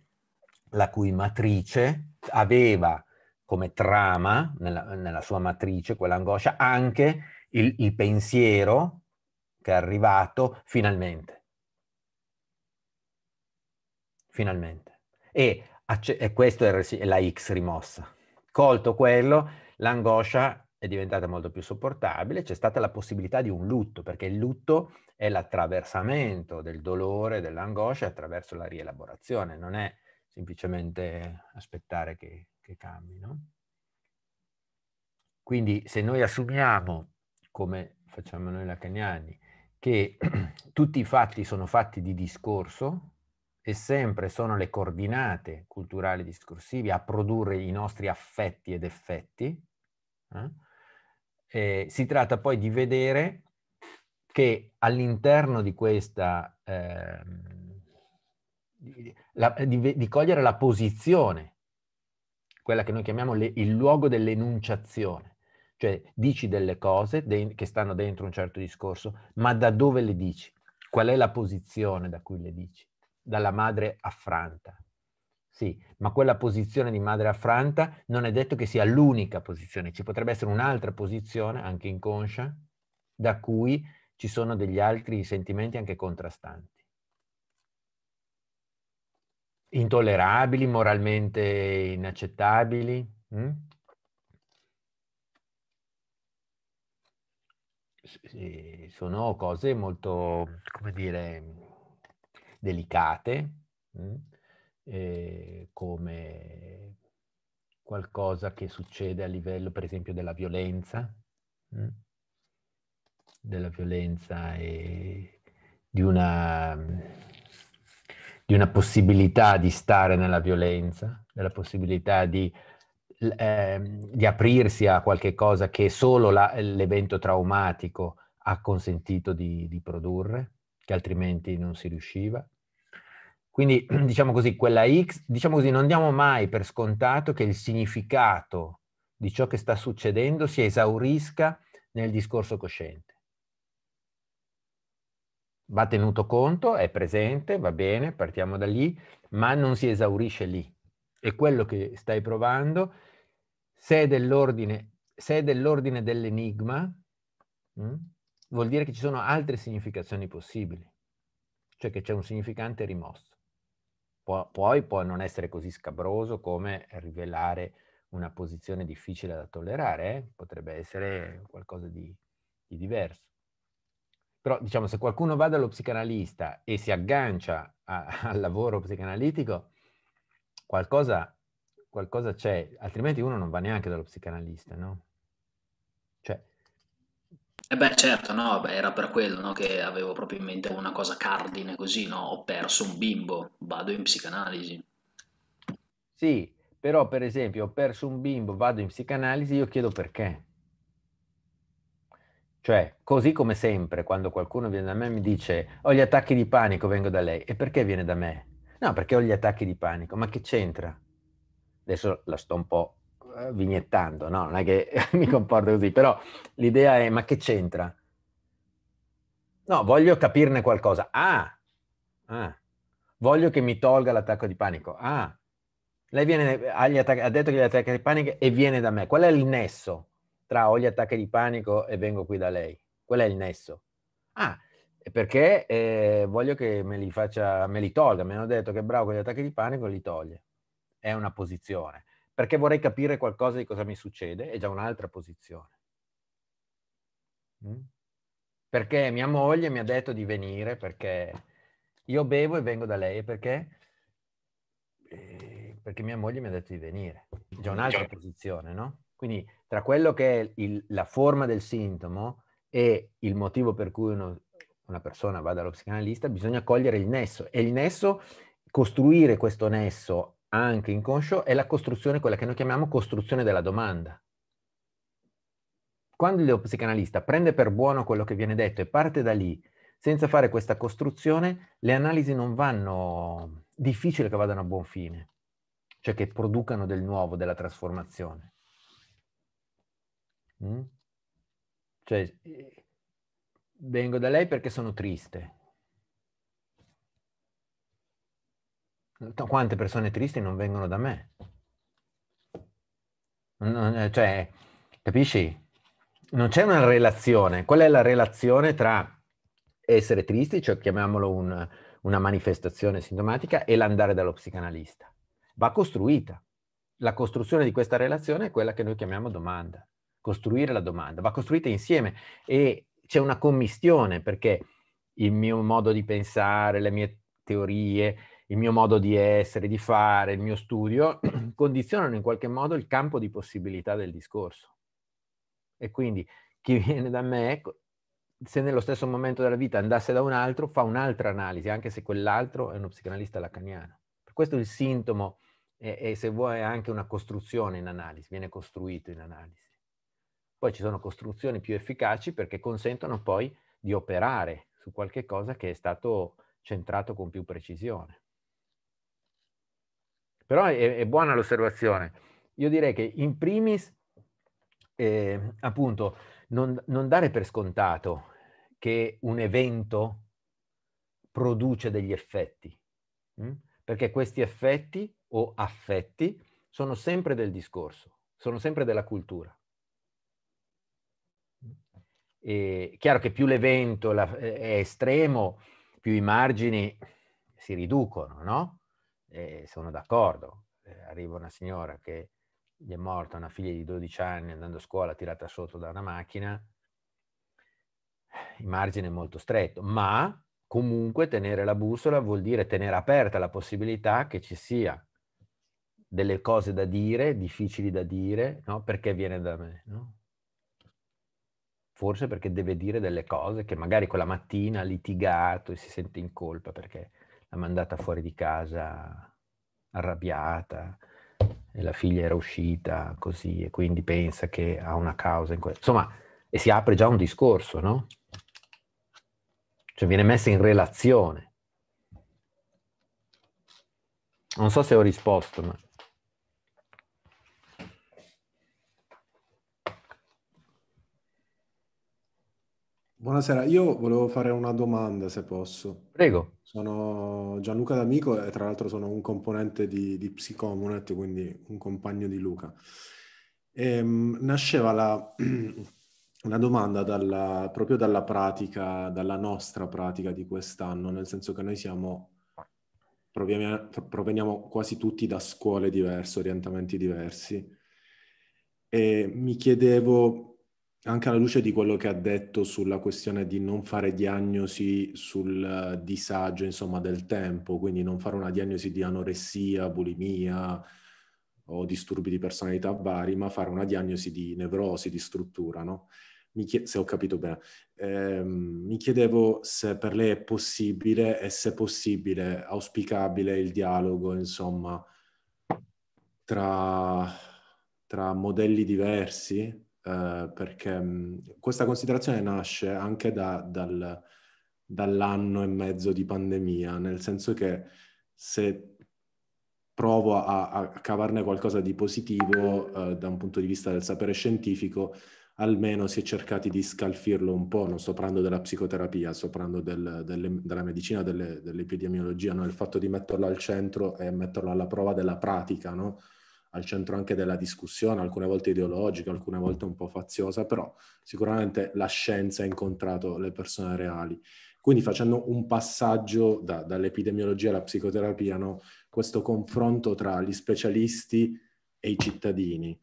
la cui matrice aveva come trama nella, nella sua matrice, quell'angoscia, anche il, il pensiero che è arrivato finalmente. Finalmente. E, e questa è la X rimossa. Colto quello, l'angoscia è diventata molto più sopportabile, c'è stata la possibilità di un lutto, perché il lutto è l'attraversamento del dolore, dell'angoscia attraverso la rielaborazione, non è semplicemente aspettare che che cambi. No? Quindi se noi assumiamo, come facciamo noi lacaniani, che <clears throat> tutti i fatti sono fatti di discorso e sempre sono le coordinate culturali discorsive a produrre i nostri affetti ed effetti, eh? eh si tratta poi di vedere che all'interno di questa, eh, la, di, di cogliere la posizione quella che noi chiamiamo le, il luogo dell'enunciazione, cioè dici delle cose de- che stanno dentro un certo discorso, ma da dove le dici? Qual è la posizione da cui le dici? Dalla madre affranta. Sì, ma quella posizione di madre affranta non è detto che sia l'unica posizione, ci potrebbe essere un'altra posizione, anche inconscia, da cui ci sono degli altri sentimenti anche contrastanti. Intollerabili, moralmente inaccettabili? Mm? Sì, sono cose molto, come dire, delicate, mm? eh, come qualcosa che succede a livello, per esempio, della violenza, mm? della violenza e di una di una possibilità di stare nella violenza, della possibilità di, eh, di aprirsi a qualche cosa che solo la, l'evento traumatico ha consentito di, di produrre, che altrimenti non si riusciva. Quindi <clears throat> diciamo così, quella X, diciamo così, non diamo mai per scontato che il significato di ciò che sta succedendo si esaurisca nel discorso cosciente va tenuto conto, è presente, va bene, partiamo da lì, ma non si esaurisce lì. E quello che stai provando, se è dell'ordine, se è dell'ordine dell'enigma, mh, mm, vuol dire che ci sono altre significazioni possibili, cioè che c'è un significante rimosso. Pu- poi può non essere così scabroso come rivelare una posizione difficile da tollerare, eh? potrebbe essere qualcosa di, di diverso. Però diciamo, se qualcuno va dallo psicanalista e si aggancia a, <laughs> al lavoro psicanalitico, qualcosa, qualcosa c'è, altrimenti uno non va neanche dallo psicanalista, no? Cioè, eh beh, certo, no, beh, era per quello no, che avevo proprio in mente una cosa cardine così, no? Ho perso un bimbo, vado in psicanalisi. Sì, però per esempio ho perso un bimbo, vado in psicanalisi, io chiedo perché. Cioè, così come sempre, quando qualcuno viene da me e mi dice ho gli attacchi di panico, vengo da lei. E perché viene da me? No, perché ho gli attacchi di panico. Ma che c'entra? Adesso la sto un po' eh, vignettando, no? Non è che <laughs> mi comporto così, però l'idea è ma che c'entra? No, voglio capirne qualcosa. Ah, ah. voglio che mi tolga l'attacco di panico. Ah, lei viene, ha, attacchi, ha detto che gli attacchi di panico e viene da me. Qual è il nesso? tra ho gli attacchi di panico e vengo qui da lei? Qual è il nesso? Ah, perché eh, voglio che me li faccia, me li tolga. Mi hanno detto che bravo con gli attacchi di panico, li toglie. È una posizione. Perché vorrei capire qualcosa di cosa mi succede, è già un'altra posizione. Mm. Perché mia moglie mi ha detto di venire, perché io bevo e vengo da lei, perché? Eh, perché mia moglie mi ha detto di venire. È già un'altra posizione, no? Quindi tra quello che è il, la forma del sintomo e il motivo per cui uno, una persona va dallo psicanalista, bisogna cogliere il nesso. E il nesso, costruire questo nesso anche inconscio, è la costruzione, quella che noi chiamiamo costruzione della domanda. Quando lo psicanalista prende per buono quello che viene detto e parte da lì, senza fare questa costruzione, le analisi non vanno, difficile che vadano a buon fine, cioè che producano del nuovo, della trasformazione. Mm? Cioè, vengo da lei perché sono triste. Quante persone tristi non vengono da me? Non, eh, cioè, capisci? Non c'è una relazione. Qual è la relazione tra essere tristi, cioè chiamiamolo un, una manifestazione sintomatica, e l'andare dallo psicanalista? Va costruita. La costruzione di questa relazione è quella che noi chiamiamo domanda costruire la domanda, va costruita insieme e c'è una commistione perché il mio modo di pensare, le mie teorie, il mio modo di essere, di fare, il mio studio <clears throat> condizionano in qualche modo il campo di possibilità del discorso. E quindi chi viene da me, ecco, se nello stesso momento della vita andasse da un altro, fa un'altra analisi, anche se quell'altro è uno psicanalista lacaniano. Per questo il sintomo e se vuoi, anche una costruzione in analisi, viene costruito in analisi. Poi ci sono costruzioni più efficaci perché consentono poi di operare su qualche cosa che è stato centrato con più precisione. Però è, è buona l'osservazione. Io direi che in primis, eh, appunto, non, non dare per scontato che un evento produce degli effetti, mh? Mm? perché questi effetti o affetti sono sempre del discorso, sono sempre della cultura. E chiaro che più l'evento eh, è estremo, più i margini si riducono, no? E sono d'accordo. Eh, arriva una signora che gli è morta una figlia di 12 anni andando a scuola tirata sotto da una macchina, il margine è molto stretto, ma comunque tenere la bussola vuol dire tenere aperta la possibilità che ci sia delle cose da dire, difficili da dire, no? Perché viene da me, no? forse perché deve dire delle cose che magari quella mattina ha litigato e si sente in colpa perché l'ha mandata fuori di casa arrabbiata e la figlia era uscita così e quindi pensa che ha una causa in questo. Insomma, e si apre già un discorso, no? Cioè viene messa in relazione. Non so se ho risposto, ma... Buonasera, io volevo fare una domanda se posso. Prego. Sono Gianluca D'Amico e tra l'altro sono un componente di, di Psicomunet, quindi un compagno di Luca. E, ehm, nasceva la, una <clears throat> domanda dalla, proprio dalla pratica, dalla nostra pratica di quest'anno, nel senso che noi siamo, proveniamo, proveniamo quasi tutti da scuole diverse, orientamenti diversi, e mi chiedevo anche alla luce di quello che ha detto sulla questione di non fare diagnosi sul eh, disagio, insomma, del tempo, quindi non fare una diagnosi di anoressia, bulimia o disturbi di personalità vari, ma fare una diagnosi di nevrosi, di struttura, no? Chied- se ho capito bene. Eh, mi chiedevo se per lei è possibile e se possibile, auspicabile il dialogo, insomma, tra, tra modelli diversi eh, perché mh, questa considerazione nasce anche da, dal, dall'anno e mezzo di pandemia, nel senso che se provo a, a cavarne qualcosa di positivo eh, da un punto di vista del sapere scientifico, almeno si è cercati di scalfirlo un po', non sto parlando della psicoterapia, sto parlando del, delle, della medicina, delle, dell'epidemiologia, no? il fatto di metterlo al centro e metterlo alla prova della pratica, no? al centro anche della discussione, alcune volte ideologica, alcune volte un po' faziosa, però sicuramente la scienza ha incontrato le persone reali. Quindi facendo un passaggio da, dall'epidemiologia alla psicoterapia, no? questo confronto tra gli specialisti e i cittadini.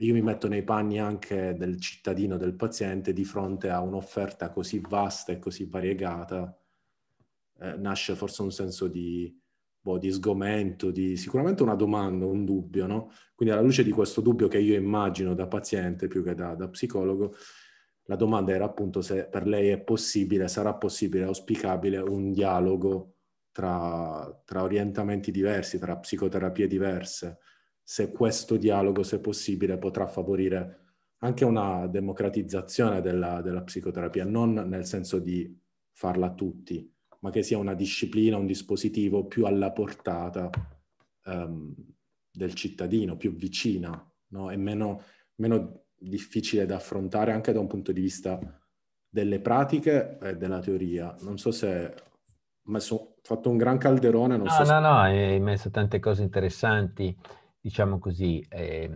Io mi metto nei panni anche del cittadino, del paziente, di fronte a un'offerta così vasta e così variegata, eh, nasce forse un senso di, boh, di sgomento, di sicuramente una domanda, un dubbio, no? Quindi alla luce di questo dubbio che io immagino da paziente più che da, da psicologo, la domanda era appunto se per lei è possibile, sarà possibile, auspicabile un dialogo tra, tra, orientamenti diversi, tra psicoterapie diverse, se questo dialogo, se possibile, potrà favorire anche una democratizzazione della, della psicoterapia, non nel senso di farla a tutti, ma che sia una disciplina, un dispositivo più alla portata um, del cittadino, più vicina no? e meno, meno difficile da affrontare anche da un punto di vista delle pratiche e della teoria. Non so se ho messo, fatto un gran calderone. no, so no, se... no, hai messo tante cose interessanti. Diciamo così, eh,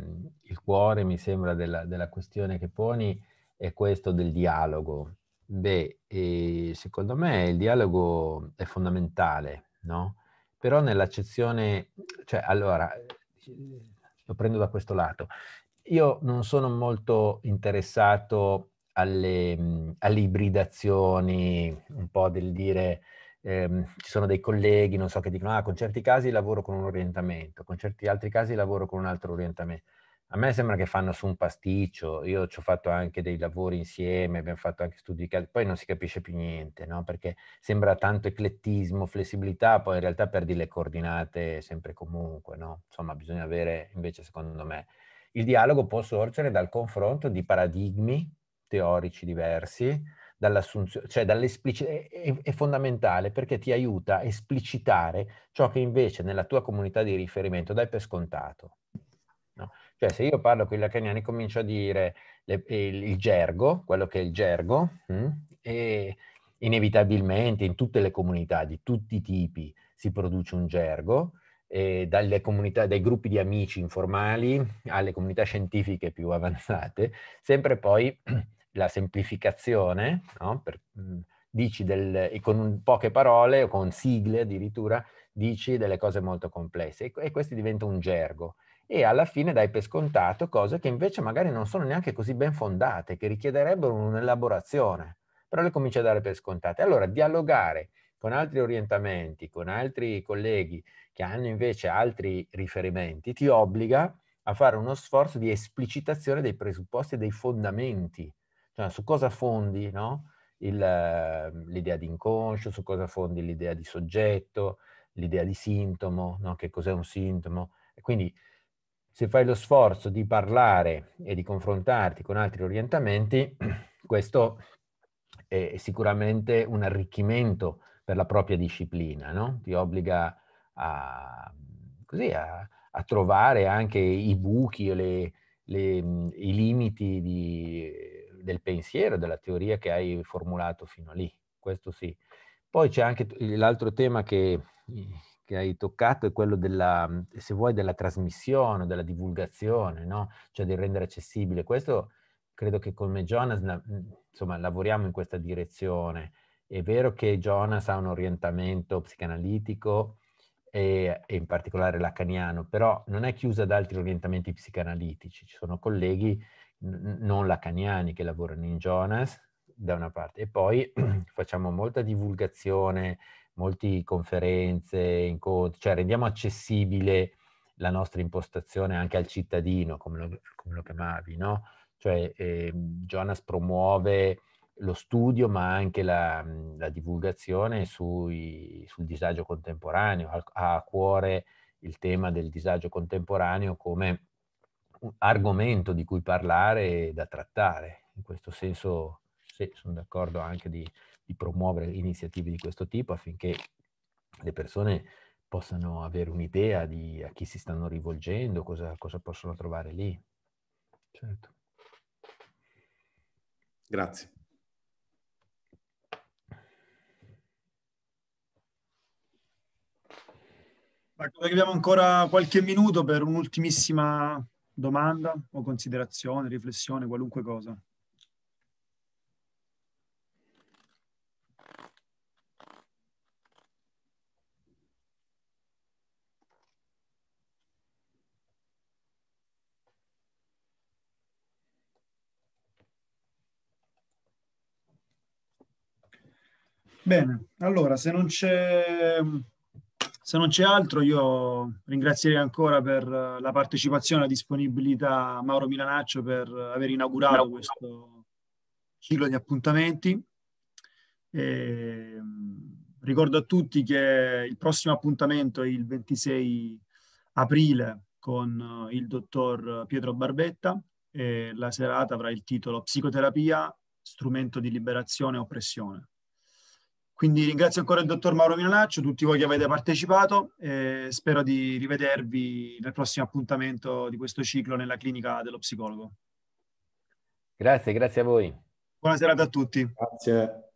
il cuore mi sembra della, della questione che poni è questo del dialogo, Beh, ehm, secondo me il dialogo è fondamentale, no? Però nell'accezione, cioè allora, ehm, lo prendo da questo lato. Io non sono molto interessato alle, mhmm, alle ibridazioni, un po' del dire, ehm, ci sono dei colleghi, non so, che dicono, ah, con certi casi lavoro con un orientamento, con certi altri casi lavoro con un altro orientamento. A me sembra che fanno su un pasticcio, io ci ho fatto anche dei lavori insieme, abbiamo fatto anche studi di caso, poi non si capisce più niente, no? perché sembra tanto eclettismo, flessibilità, poi in realtà perdi le coordinate sempre e comunque, no? insomma bisogna avere invece secondo me. Il dialogo può sorgere dal confronto di paradigmi teorici diversi, dall'assunzione, cioè dall'esplicità, è, è fondamentale perché ti aiuta a esplicitare ciò che invece nella tua comunità di riferimento dai per scontato. Cioè se io parlo con i lacaniani comincio a dire le, il, il, gergo, quello che è il gergo, mh, mm, e inevitabilmente in tutte le comunità di tutti i tipi si produce un gergo, dalle comunità, dai gruppi di amici informali alle comunità scientifiche più avanzate, sempre poi <clears throat> la semplificazione, no? per, mm, dici del, con poche parole o con sigle addirittura, dici delle cose molto complesse e, questo diventa un gergo e alla fine dai per scontato cose che invece magari non sono neanche così ben fondate, che richiederebbero un'elaborazione, però le cominci a dare per scontate. Allora, dialogare con altri orientamenti, con altri colleghi che hanno invece altri riferimenti, ti obbliga a fare uno sforzo di esplicitazione dei presupposti e dei fondamenti, cioè su cosa fondi no? l'idea di inconscio, su cosa fondi l'idea di soggetto, l'idea di sintomo, no? che cos'è un sintomo. E quindi se fai lo sforzo di parlare e di confrontarti con altri orientamenti, <clears throat> questo è sicuramente un arricchimento per la propria disciplina, no? ti obbliga a, così, a, a, trovare anche i buchi o i limiti di, del pensiero, della teoria che hai formulato fino a lì, questo sì. Poi c'è anche l'altro tema che che hai toccato è quello della, mm, se vuoi, della trasmissione, della divulgazione, no? cioè del rendere accessibile. Questo credo che come Jonas, mm, insomma, lavoriamo in questa direzione. È vero che Jonas ha un orientamento psicanalitico e, e in particolare lacaniano, però non è chiusa ad altri orientamenti psicanalitici. Ci sono colleghi non lacaniani che lavorano in Jonas, da una parte, e poi <clears throat> facciamo molta divulgazione molte conferenze, incontri, cioè rendiamo accessibile la nostra impostazione anche al cittadino, come lo, come lo chiamavi, no? Cioè eh, Jonas promuove lo studio ma anche la, la divulgazione sui, sul disagio contemporaneo, ha a cuore il tema del disagio contemporaneo come argomento di cui parlare e da trattare. In questo senso sì, sono d'accordo anche di, di promuovere iniziative di questo tipo affinché le persone possano avere un'idea di a chi si stanno rivolgendo, cosa, cosa possono trovare lì. Certo. Grazie. Abbiamo ancora qualche minuto per un'ultimissima domanda o considerazione, riflessione, qualunque cosa. Bene, allora se non c'è, se non c'è altro io ringrazierei ancora per eh, la partecipazione e la disponibilità Mauro Milanaccio per eh, aver inaugurato questo ciclo di appuntamenti. E mm, ricordo a tutti che il prossimo appuntamento è il 26 aprile con eh, il dottor Pietro Barbetta e la serata avrà il titolo Psicoterapia, strumento di liberazione e oppressione. Quindi ringrazio ancora il dottor Mauro Milanaccio, tutti voi che avete partecipato e spero di rivedervi nel prossimo appuntamento di questo ciclo nella clinica dello psicologo. Grazie, grazie a voi. Buona serata a tutti. Grazie.